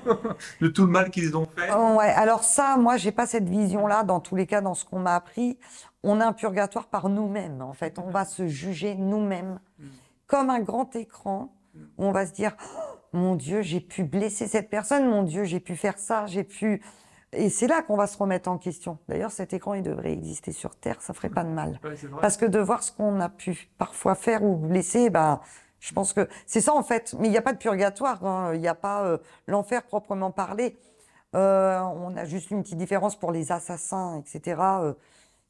de tout le mal qu'ils ont fait. Oh, ouais, alors ça, moi, j'ai pas cette vision-là. Dans tous les cas, dans ce qu'on m'a appris, on a un purgatoire par nous-mêmes. En fait, on va se juger nous-mêmes hmm. comme un grand écran. Où hmm. on va se dire, oh, mon Dieu, j'ai pu blesser cette personne. Mon Dieu, j'ai pu faire ça. J'ai pu et c'est là qu'on va se remettre en question. D'ailleurs, cet écran, il devrait exister sur Terre, ça ferait pas de mal. Parce que de voir ce qu'on a pu parfois faire ou blesser, bah, je pense que c'est ça en fait. Mais il n'y a pas de purgatoire, hein. il n'y a pas euh, l'enfer proprement parlé. Euh, on a juste une petite différence pour les assassins, etc., euh,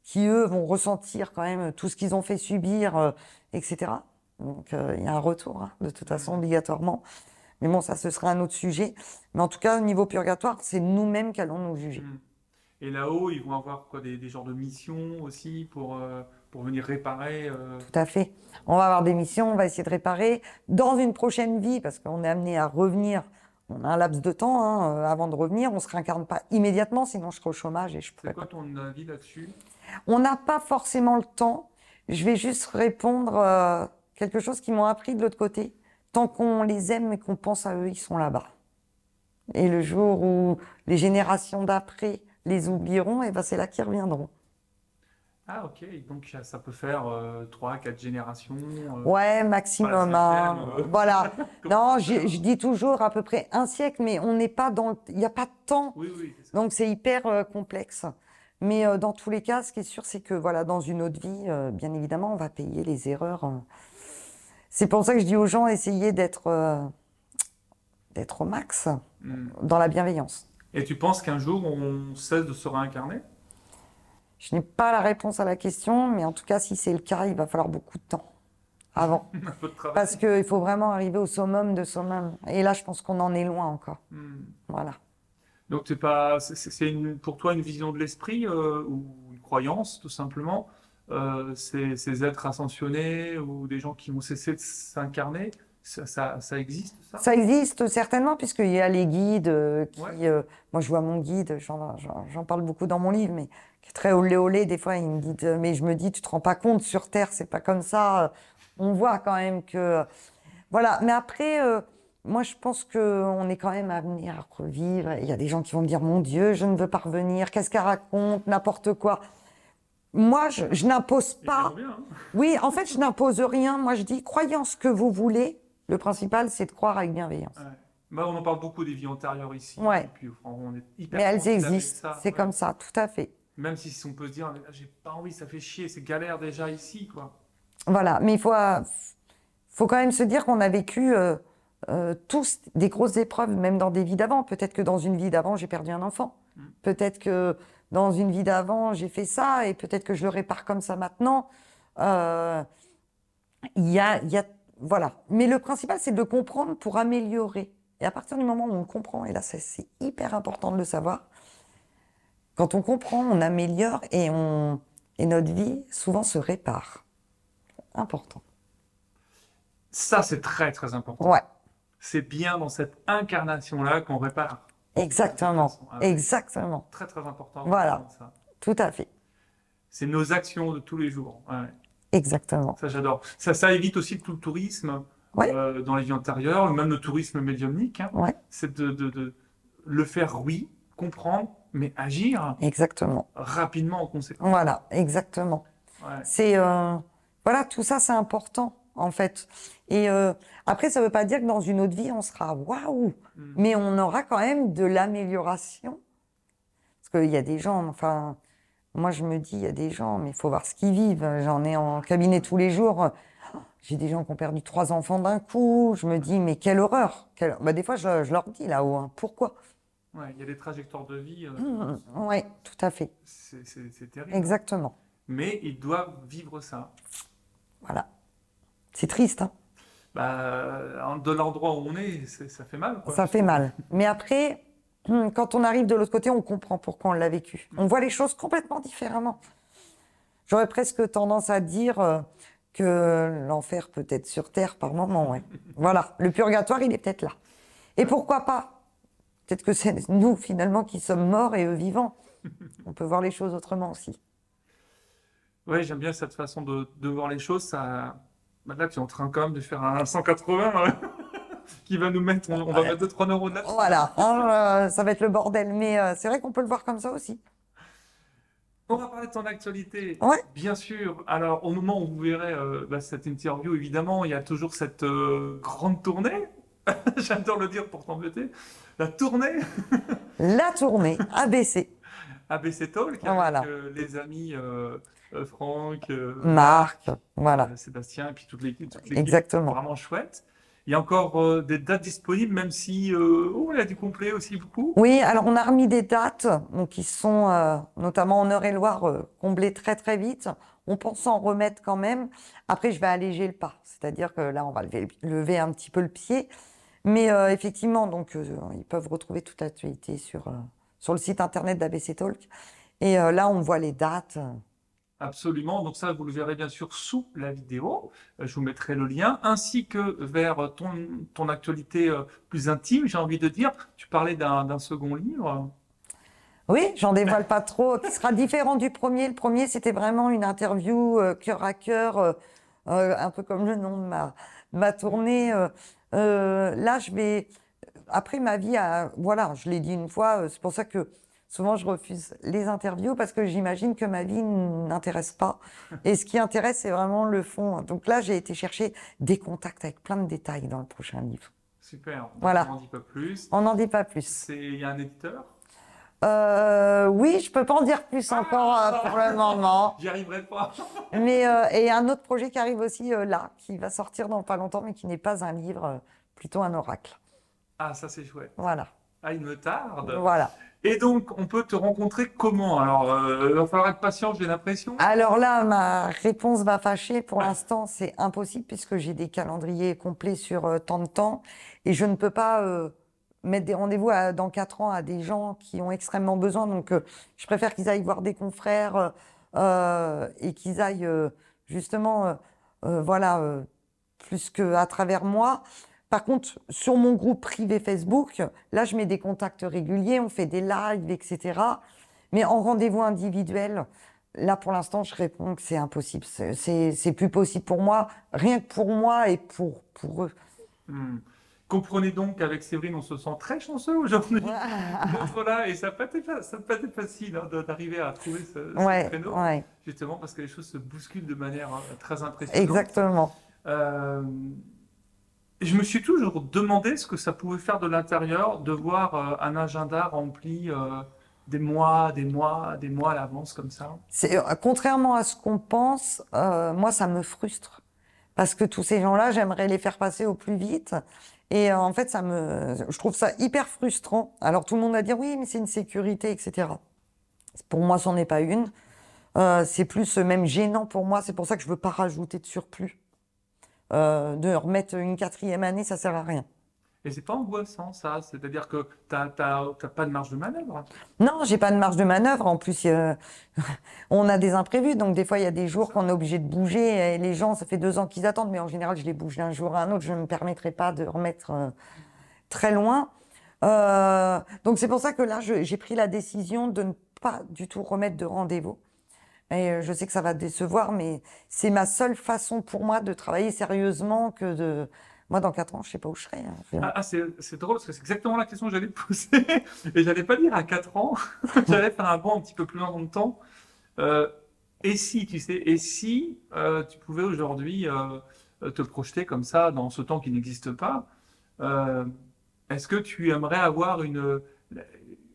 qui eux vont ressentir quand même tout ce qu'ils ont fait subir, etc. Donc il y a un retour, hein, de toute façon, obligatoirement. Mais bon, ça, ce serait un autre sujet. Mais en tout cas, au niveau purgatoire, c'est nous-mêmes qu'allons nous juger. Mmh. Et là-haut, ils vont avoir des, genres de missions aussi pour, euh, pour venir réparer euh Tout à fait. On va avoir des missions, on va essayer de réparer dans une prochaine vie, parce qu'on est amené à revenir. On a un laps de temps hein, euh, avant de revenir. On ne se réincarne pas immédiatement, sinon je serai au chômage et je pas. C'est quoi ton avis là-dessus On n'a pas forcément le temps. Je vais juste répondre quelque chose qu'ils m'ont appris de l'autre côté tant qu'on les aime et qu'on pense à eux, ils sont là-bas. Et le jour où les générations d'après les oublieront, et eh ben c'est là qu'ils reviendront. Ah ok, donc ça peut faire euh, trois, quatre générations. Euh, ouais, maximum. Voilà. Hein. Euh. non, je, dis toujours à peu près un siècle, mais on n'est pas dans, il n'y a pas de temps. donc c'est hyper complexe. Mais dans tous les cas, ce qui est sûr, c'est que voilà, dans une autre vie, bien évidemment, on va payer les erreurs. Hein. C'est pour ça que je dis aux gens, essayez d'être euh, d'être au max hmm. dans la bienveillance. Et tu penses qu'un jour, on cesse de se réincarner Je n'ai pas la réponse à la question, mais en tout cas, si c'est le cas, il va falloir beaucoup de temps avant. Un peu de Parce qu'il faut vraiment arriver au summum de soi-même, Et là, je pense qu'on en est loin encore. Hmm. Voilà. Donc, c'est pour toi une vision de l'esprit euh, ou une croyance, tout simplement, euh, ces, êtres ascensionnés ou des gens qui vont cesser de s'incarner ça, existe, ça Ça existe certainement, puisqu'il y a les guides euh, qui. Euh, moi, je vois mon guide, j'en parle beaucoup dans mon livre, mais qui est très olé olé. Des fois, il me dit, Mais je me dis, tu te rends pas compte, sur Terre, c'est pas comme ça. On voit quand même que. Voilà. Mais après, moi, je pense qu'on est quand même amené à revivre. Il y a des gens qui vont me dire, mon Dieu, je ne veux pas revenir, qu'est-ce qu'elle raconte, n'importe quoi moi, je, n'impose pas. Hein. Oui, en fait, je n'impose rien. Moi, je dis, croyez ce que vous voulez. Le principal, c'est de croire avec bienveillance. Ouais. Bah, on en parle beaucoup des vies antérieures ici. Ouais. puis, on est hyper Mais elles existent. C'est comme ça, tout à fait. Même si on peut se dire, j'ai pas envie, ça fait chier, c'est galère déjà ici, quoi. Voilà, mais il faut, euh, faut quand même se dire qu'on a vécu euh, euh, tous des grosses épreuves, même dans des vies d'avant. Peut-être que dans une vie d'avant, j'ai perdu un enfant. Mm. Peut-être que dans une vie d'avant, j'ai fait ça et peut-être que je le répare comme ça maintenant. Euh, il y a, voilà. Mais le principal, c'est de comprendre pour améliorer. Et à partir du moment où on comprend, et là, c'est hyper important de le savoir, quand on comprend, on améliore et, on, et notre vie souvent se répare. Important. Ça, c'est très, très important. Ouais. C'est bien dans cette incarnation-là qu'on répare. Exactement. Exactement. Très très important. Voilà. Tout à fait. C'est nos actions de tous les jours. Exactement. Ça j'adore. Ça, ça évite aussi tout le tourisme euh, dans les vies antérieures, même le tourisme médiumnique. Hein. C'est de, le faire oui, comprendre, mais agir. Exactement. Rapidement en conséquence. Voilà, exactement. C'est euh, voilà tout ça c'est important en fait. Et euh, après, ça ne veut pas dire que dans une autre vie, on sera waouh, mm. mais on aura quand même de l'amélioration. Parce qu'il y a des gens, enfin, moi je me dis, il y a des gens, mais il faut voir ce qu'ils vivent. J'en ai en cabinet tous les jours. J'ai des gens qui ont perdu trois enfants d'un coup. Je me dis, mais quelle horreur. Bah, des fois, je, leur dis là-haut, hein, pourquoi il y a des trajectoires de vie. Euh, mm, mm, oui, tout à fait. C'est terrible. Hein. Exactement. Mais ils doivent vivre ça. Voilà. C'est triste. Hein bah, de l'endroit où on est, ça fait mal. Ça fait mal. Mais après, quand on arrive de l'autre côté, on comprend pourquoi on l'a vécu. On voit les choses complètement différemment. J'aurais presque tendance à dire euh, que l'enfer peut être sur Terre par moment. Ouais. voilà, le purgatoire, il est peut-être là. Et pourquoi pas Peut-être que c'est nous, finalement, qui sommes morts et eux vivants. On peut voir les choses autrement aussi. Oui, j'aime bien cette façon de, de voir les choses. Ça, Là, tu es en train quand même de faire un 180 hein. qui va nous mettre, on, va mettre 2-3 euros de Voilà, hein, euh, ça va être le bordel, mais euh, c'est vrai qu'on peut le voir comme ça aussi. On va parler de ton actualité, bien sûr. Alors, au moment où vous verrez euh, bah, cette interview, évidemment, il y a toujours cette grande tournée. J'adore le dire pour t'embêter. La tournée. La tournée, ABC. ABC Talk, avec les amis euh, Franck, euh, Marc, voilà. Euh, Sébastien, et puis toute l'équipe. Exactement. Vraiment chouette. Il y a encore des dates disponibles, même si oh, il a du complet aussi beaucoup. Oui, alors on a remis des dates donc, qui sont notamment en heure et loire comblées très très vite. On pense en remettre quand même. Après, je vais alléger le pas, c'est-à-dire que là, on va lever, lever, un petit peu le pied. Mais effectivement, donc ils peuvent retrouver toute l'actualité sur, sur le site internet d'ABC Talk. Et là, on voit les dates. Absolument. Donc ça, vous le verrez bien sûr sous la vidéo. Euh, je vous mettrai le lien, ainsi que vers ton, ton actualité euh, plus intime, j'ai envie de dire. Tu parlais d'un second livre. Oui, j'en dévoile pas trop, qui sera différent du premier. Le premier, c'était vraiment une interview euh, cœur à cœur, un peu comme le nom de ma, ma tournée. là, je vais... Après, ma vie, a... voilà, je l'ai dit une fois, c'est pour ça que Souvent, je refuse les interviews parce que j'imagine que ma vie n'intéresse pas. Et ce qui intéresse, c'est vraiment le fond. Donc là, j'ai été chercher des contacts avec plein de détails dans le prochain livre. Super. On n'en dit pas plus. On n'en dit pas plus. Il y a un éditeur euh, oui, je peux pas en dire plus ah, encore hein, pour le moment. J'y arriverai pas. mais y euh, et un autre projet qui arrive aussi euh, là, qui va sortir dans pas longtemps, mais qui n'est pas un livre, plutôt un oracle. Ah, ça c'est chouette. Voilà. Ah, il me tarde. Voilà. Et donc, on peut te rencontrer comment Alors, il euh, va falloir être patient, j'ai l'impression. Alors là, ma réponse va fâcher. Pour l'instant, c'est impossible puisque j'ai des calendriers complets sur euh, tant de temps et je ne peux pas euh, mettre des rendez-vous dans quatre ans à des gens qui ont extrêmement besoin. Donc, je préfère qu'ils aillent voir des confrères et qu'ils aillent justement, voilà, plus qu'à travers moi. Par contre, sur mon groupe privé Facebook, là, je mets des contacts réguliers, on fait des lives, etc. Mais en rendez-vous individuel, là, pour l'instant, je réponds que c'est impossible. C'est plus possible pour moi, rien que pour moi et pour, pour eux. Hmm. Comprenez donc qu'avec Séverine, on se sent très chanceux aujourd'hui Et ça n'a pas facile hein, d'arriver à trouver ce, créneau, justement parce que les choses se bousculent de manière hein, très impressionnante. Exactement. Euh, je me suis toujours demandé ce que ça pouvait faire de l'intérieur de voir euh, un agenda rempli euh, des mois, des mois, des mois à l'avance comme ça. Euh, contrairement à ce qu'on pense, moi ça me frustre parce que tous ces gens-là, j'aimerais les faire passer au plus vite. Et en fait, ça me, je trouve ça hyper frustrant. Alors tout le monde va dire oui, mais c'est une sécurité, etc. Pour moi, c'en est pas une. c'est plus même gênant pour moi. C'est pour ça que je veux pas rajouter de surplus. Euh, de remettre une quatrième année, ça sert à rien. Et c'est pas angoissant ça, c'est-à-dire que tu n'as pas de marge de manœuvre. Non, j'ai pas de marge de manœuvre. En plus, on a des imprévus, donc des fois il y a des jours qu'on est obligé de bouger. Et les gens, ça fait deux ans qu'ils attendent, mais en général je les bouge d'un jour à un autre. Je ne me permettrai pas de remettre euh, très loin. Euh, donc c'est pour ça que là j'ai pris la décision de ne pas du tout remettre de rendez-vous et euh, je sais que ça va décevoir, mais c'est ma seule façon pour moi de travailler sérieusement que de. Moi, dans 4 ans, je sais pas où je serai. Hein, ah, ah c'est drôle parce que c'est exactement la question que j'allais poser. Et n'allais pas dire à 4 ans, j'allais faire un bond un petit peu plus loin dans le temps. Euh, et si, tu sais, et si euh, tu pouvais aujourd'hui te projeter comme ça dans ce temps qui n'existe pas, est-ce que tu aimerais avoir une,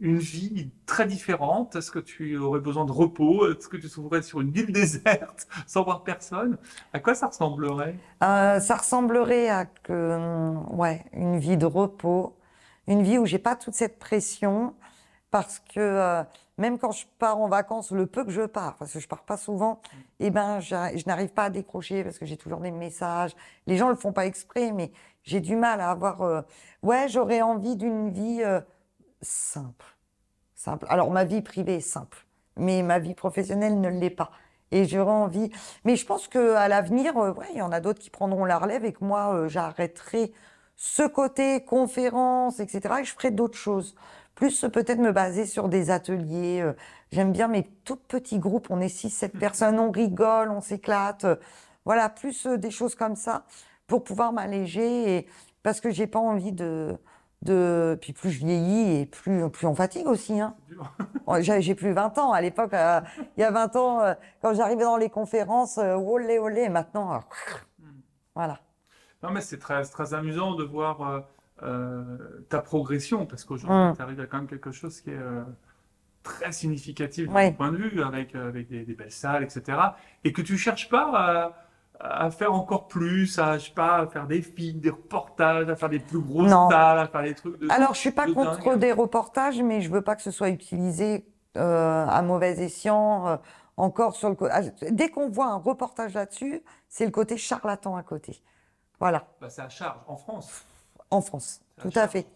une vie très différente Est-ce que tu aurais besoin de repos Est-ce que tu trouverais sur une île déserte sans voir personne À quoi ça ressemblerait euh, Ça ressemblerait à que, euh, ouais, une vie de repos, une vie où j'ai pas toute cette pression, parce que euh, même quand je pars en vacances, le peu que je pars, parce que je pars pas souvent, et eh ben je n'arrive pas à décrocher parce que j'ai toujours des messages. Les gens le font pas exprès, mais j'ai du mal à avoir. Euh, ouais, j'aurais envie d'une vie simple alors ma vie privée est simple, mais ma vie professionnelle ne l'est pas. Et j'aurais envie. Mais je pense qu'à l'avenir, euh, ouais, il y en a d'autres qui prendront la relève et que moi, euh, j'arrêterai ce côté conférence, etc. Et je ferai d'autres choses. Plus euh, peut-être me baser sur des ateliers. J'aime bien mes tout petits groupes. On est 6, 7 mhm. personnes, on rigole, on s'éclate. Voilà, plus des choses comme ça pour pouvoir m'alléger. Parce que j'ai pas envie de de puis plus je vieillis et plus plus on fatigue aussi hein. j'ai plus 20 ans à l'époque euh, il y a 20 ans euh, quand j'arrivais dans les conférences euh, olé olé maintenant euh, hmm. voilà non mais c'est très très amusant de voir ta progression parce qu'aujourd'hui hmm. tu arrives à quand même quelque chose qui est très significatif de point de vue avec avec des, des, belles salles etc et que tu cherches pas à à faire encore plus, à, je sais pas, à faire des films, des reportages, à faire des plus grosses salles, à faire des trucs de Alors, je suis pas contre des reportages, mais je veux pas que ce soit utilisé euh, à mauvais escient. Euh, encore sur le ah, dès qu'on voit un reportage là-dessus, c'est le côté charlatan à côté. Voilà. Bah, c'est à charge en France. En France, à tout à fait.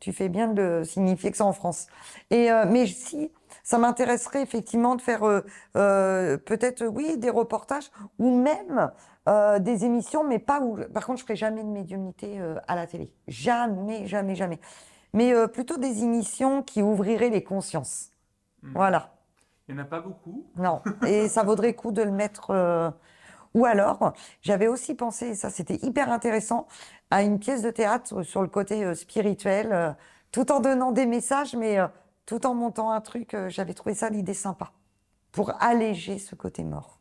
Tu fais bien de signifier que c'est en France. Et euh, mais si ça m'intéresserait effectivement de faire euh, euh, peut-être oui des reportages ou même des émissions, mais pas où. Par contre, je ferai jamais de médiumnité à la télé. Jamais, jamais, jamais. Mais plutôt des émissions qui ouvriraient les consciences. Mmh. Voilà. Il n'y en a pas beaucoup. Non. Et ça vaudrait coup de le mettre. Ou alors, j'avais aussi pensé, ça c'était hyper intéressant, à une pièce de théâtre sur le côté euh, spirituel, euh, tout en donnant des messages, mais euh, tout en montant un truc. J'avais trouvé ça l'idée sympa pour alléger ce côté mort.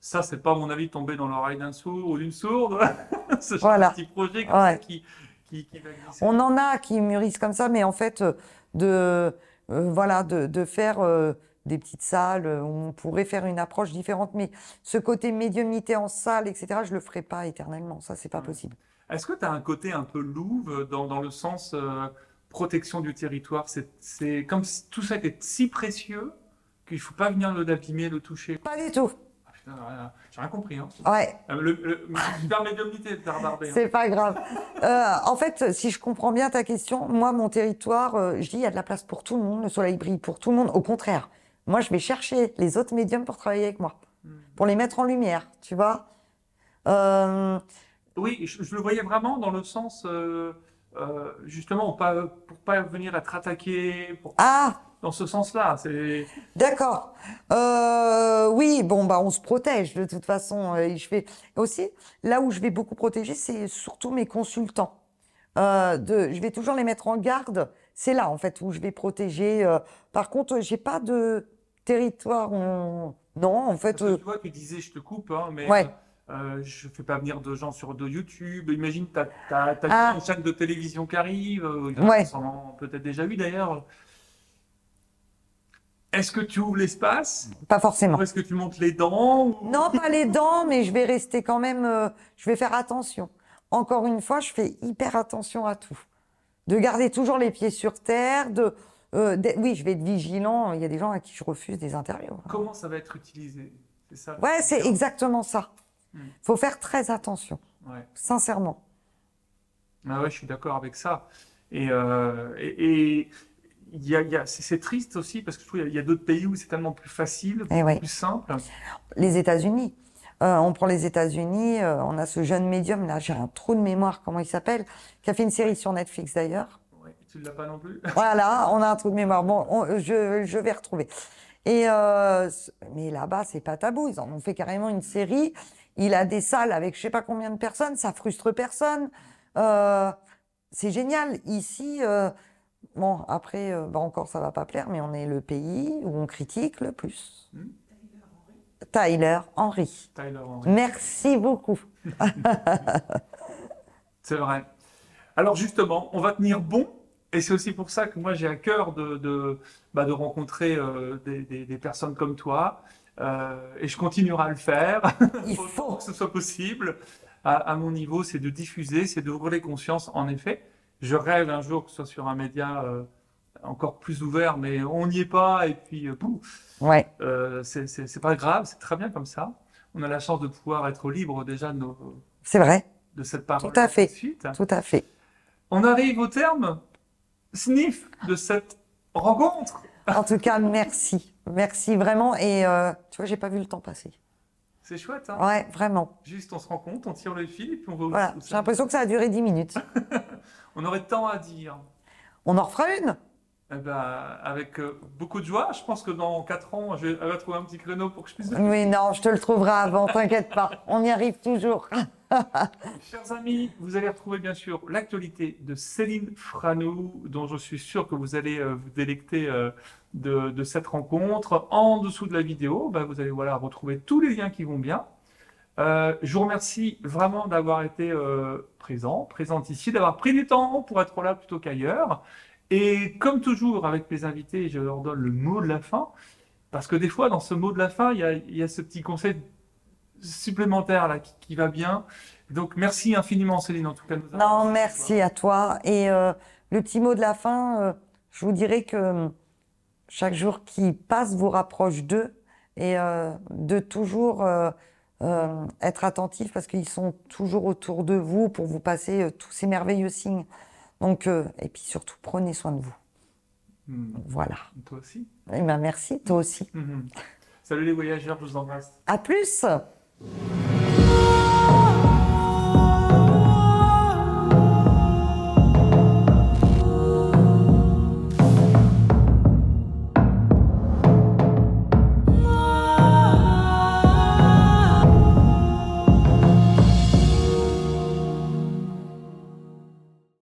Ça, c'est pas à mon avis tomber dans l'oreille d'un sourd ou d'une sourde. ce voilà. petit projet qui, qui, va On en a qui mûrissent comme ça, mais en fait, de voilà, de, faire des petites salles, euh, on pourrait faire une approche différente. Mais ce côté médiumnité en salle, etc., je le ferai pas éternellement. Ça, c'est pas mm. possible. Est-ce que tu as un côté un peu louve dans, le sens euh, protection du territoire C'est comme si tout ça était si précieux qu'il faut pas venir le l'abîmer, le toucher. Pas du tout. Ah, J'ai rien compris. Hein. Ouais. Ah, le, médiumnité, hein. C'est pas grave. Euh, en fait, si je comprends bien ta question, moi, mon territoire, je dis, il y a de la place pour tout le monde, le soleil brille pour tout le monde. Au contraire, moi, je vais chercher les autres médiums pour travailler avec moi, hmm. pour les mettre en lumière, tu vois. Euh, oui, je, le voyais vraiment dans le sens, euh, euh, justement, pour pas, pour pas venir être attaqué. Pour... Ah Dans ce sens-là, c'est... D'accord. oui, bon, bah, on se protège de toute façon. Et je vais Aussi, là où je vais beaucoup protéger, c'est surtout mes consultants. de... Je vais toujours les mettre en garde. C'est là, en fait, où je vais protéger. par contre, j'ai pas de territoire, on... non, en fait. Euh, tu vois, tu disais, je te coupe, hein, mais. Euh, euh, je ne fais pas venir de gens sur de YouTube. Imagine, tu as, ah. une chaîne de télévision qui arrive. peut-être déjà vu d'ailleurs. Est-ce que tu ouvres l'espace Pas forcément. Est-ce que tu montes les dents Non, pas les dents, mais je vais rester quand même. je vais faire attention. Encore une fois, je fais hyper attention à tout. De garder toujours les pieds sur terre, de euh, oui, je vais être vigilant. Il y a des gens à qui je refuse des interviews. Comment ça va être utilisé C'est ça Ouais, c'est exactement ça. Il hmm. faut faire très attention. Sincèrement. Ah ouais, je suis d'accord avec ça. Et, euh, et, il y a, c'est triste aussi parce que je trouve qu'il y a, d'autres pays où c'est tellement plus facile, eh plus, simple. Les États-Unis. Euh, on prend les États-Unis, on a ce jeune médium, là j'ai un trou de mémoire, comment il s'appelle, qui a fait une série sur Netflix d'ailleurs, tu l'as pas non plus Voilà, on a un truc de mémoire. Bon, je, vais retrouver. Et euh, mais là-bas, c'est pas tabou. Ils en ont fait carrément une série. Il a des salles avec je sais pas combien de personnes. Ça frustre personne. Euh, c'est génial. Ici, euh, bon, après, bah, encore, ça va pas plaire, mais on est le pays où on critique le plus. Hmm Tyler Henry. Tyler Henry. Merci beaucoup. c'est vrai. Alors justement, on va tenir bon et c'est aussi pour ça que moi, j'ai à cœur de, de, bah, de rencontrer euh, des, personnes comme toi. Euh, et je continuerai à le faire. Il faut que ce soit possible. À, mon niveau, c'est de diffuser, c'est d'ouvrir les consciences. En effet, je rêve un jour que ce soit sur un média euh, encore plus ouvert, mais on n'y est pas. Et puis, pouf. Ouais. c'est pas grave, c'est très bien comme ça. On a la chance de pouvoir être libre déjà de nos. C'est vrai. De cette parole. Tout à fait. Tout à fait. On arrive au terme sniff de cette rencontre. En tout cas, merci. Merci vraiment. Et euh, tu vois, j'ai pas vu le temps passer. C'est chouette, hein Ouais, vraiment. Juste, on se rend compte, on tire le fil et puis on va j'ai l'impression que ça a duré 10 minutes. on aurait tant à dire. On en refera une eh ben, avec euh, beaucoup de joie. Je pense que dans 4 ans, je vais, trouver un petit créneau pour que je puisse. Oui, non, je te le trouverai avant, t'inquiète pas. On y arrive toujours. Chers amis, vous allez retrouver bien sûr l'actualité de Céline Franou dont je suis sûr que vous allez euh, vous délecter euh, de, cette rencontre. En dessous de la vidéo, bah, vous allez voilà, retrouver tous les liens qui vont bien. Euh, je vous remercie vraiment d'avoir été présent, présente ici, d'avoir pris du temps pour être là plutôt qu'ailleurs. Et comme toujours avec mes invités, je leur donne le mot de la fin, parce que des fois, dans ce mot de la fin, il y a ce petit conseil supplémentaire là, qui, va bien. Donc merci infiniment Céline en tout cas. non, merci à toi. Et euh, le petit mot de la fin, euh, je vous dirais que euh, chaque jour qui passe vous rapproche d'eux et de toujours être attentif parce qu'ils sont toujours autour de vous pour vous passer tous ces merveilleux signes. Donc, et puis surtout, prenez soin de vous. Hmm. Voilà. toi aussi. Eh ben, merci, toi aussi. Hmm, hmm. Salut les voyageurs, je vous embrasse. À plus え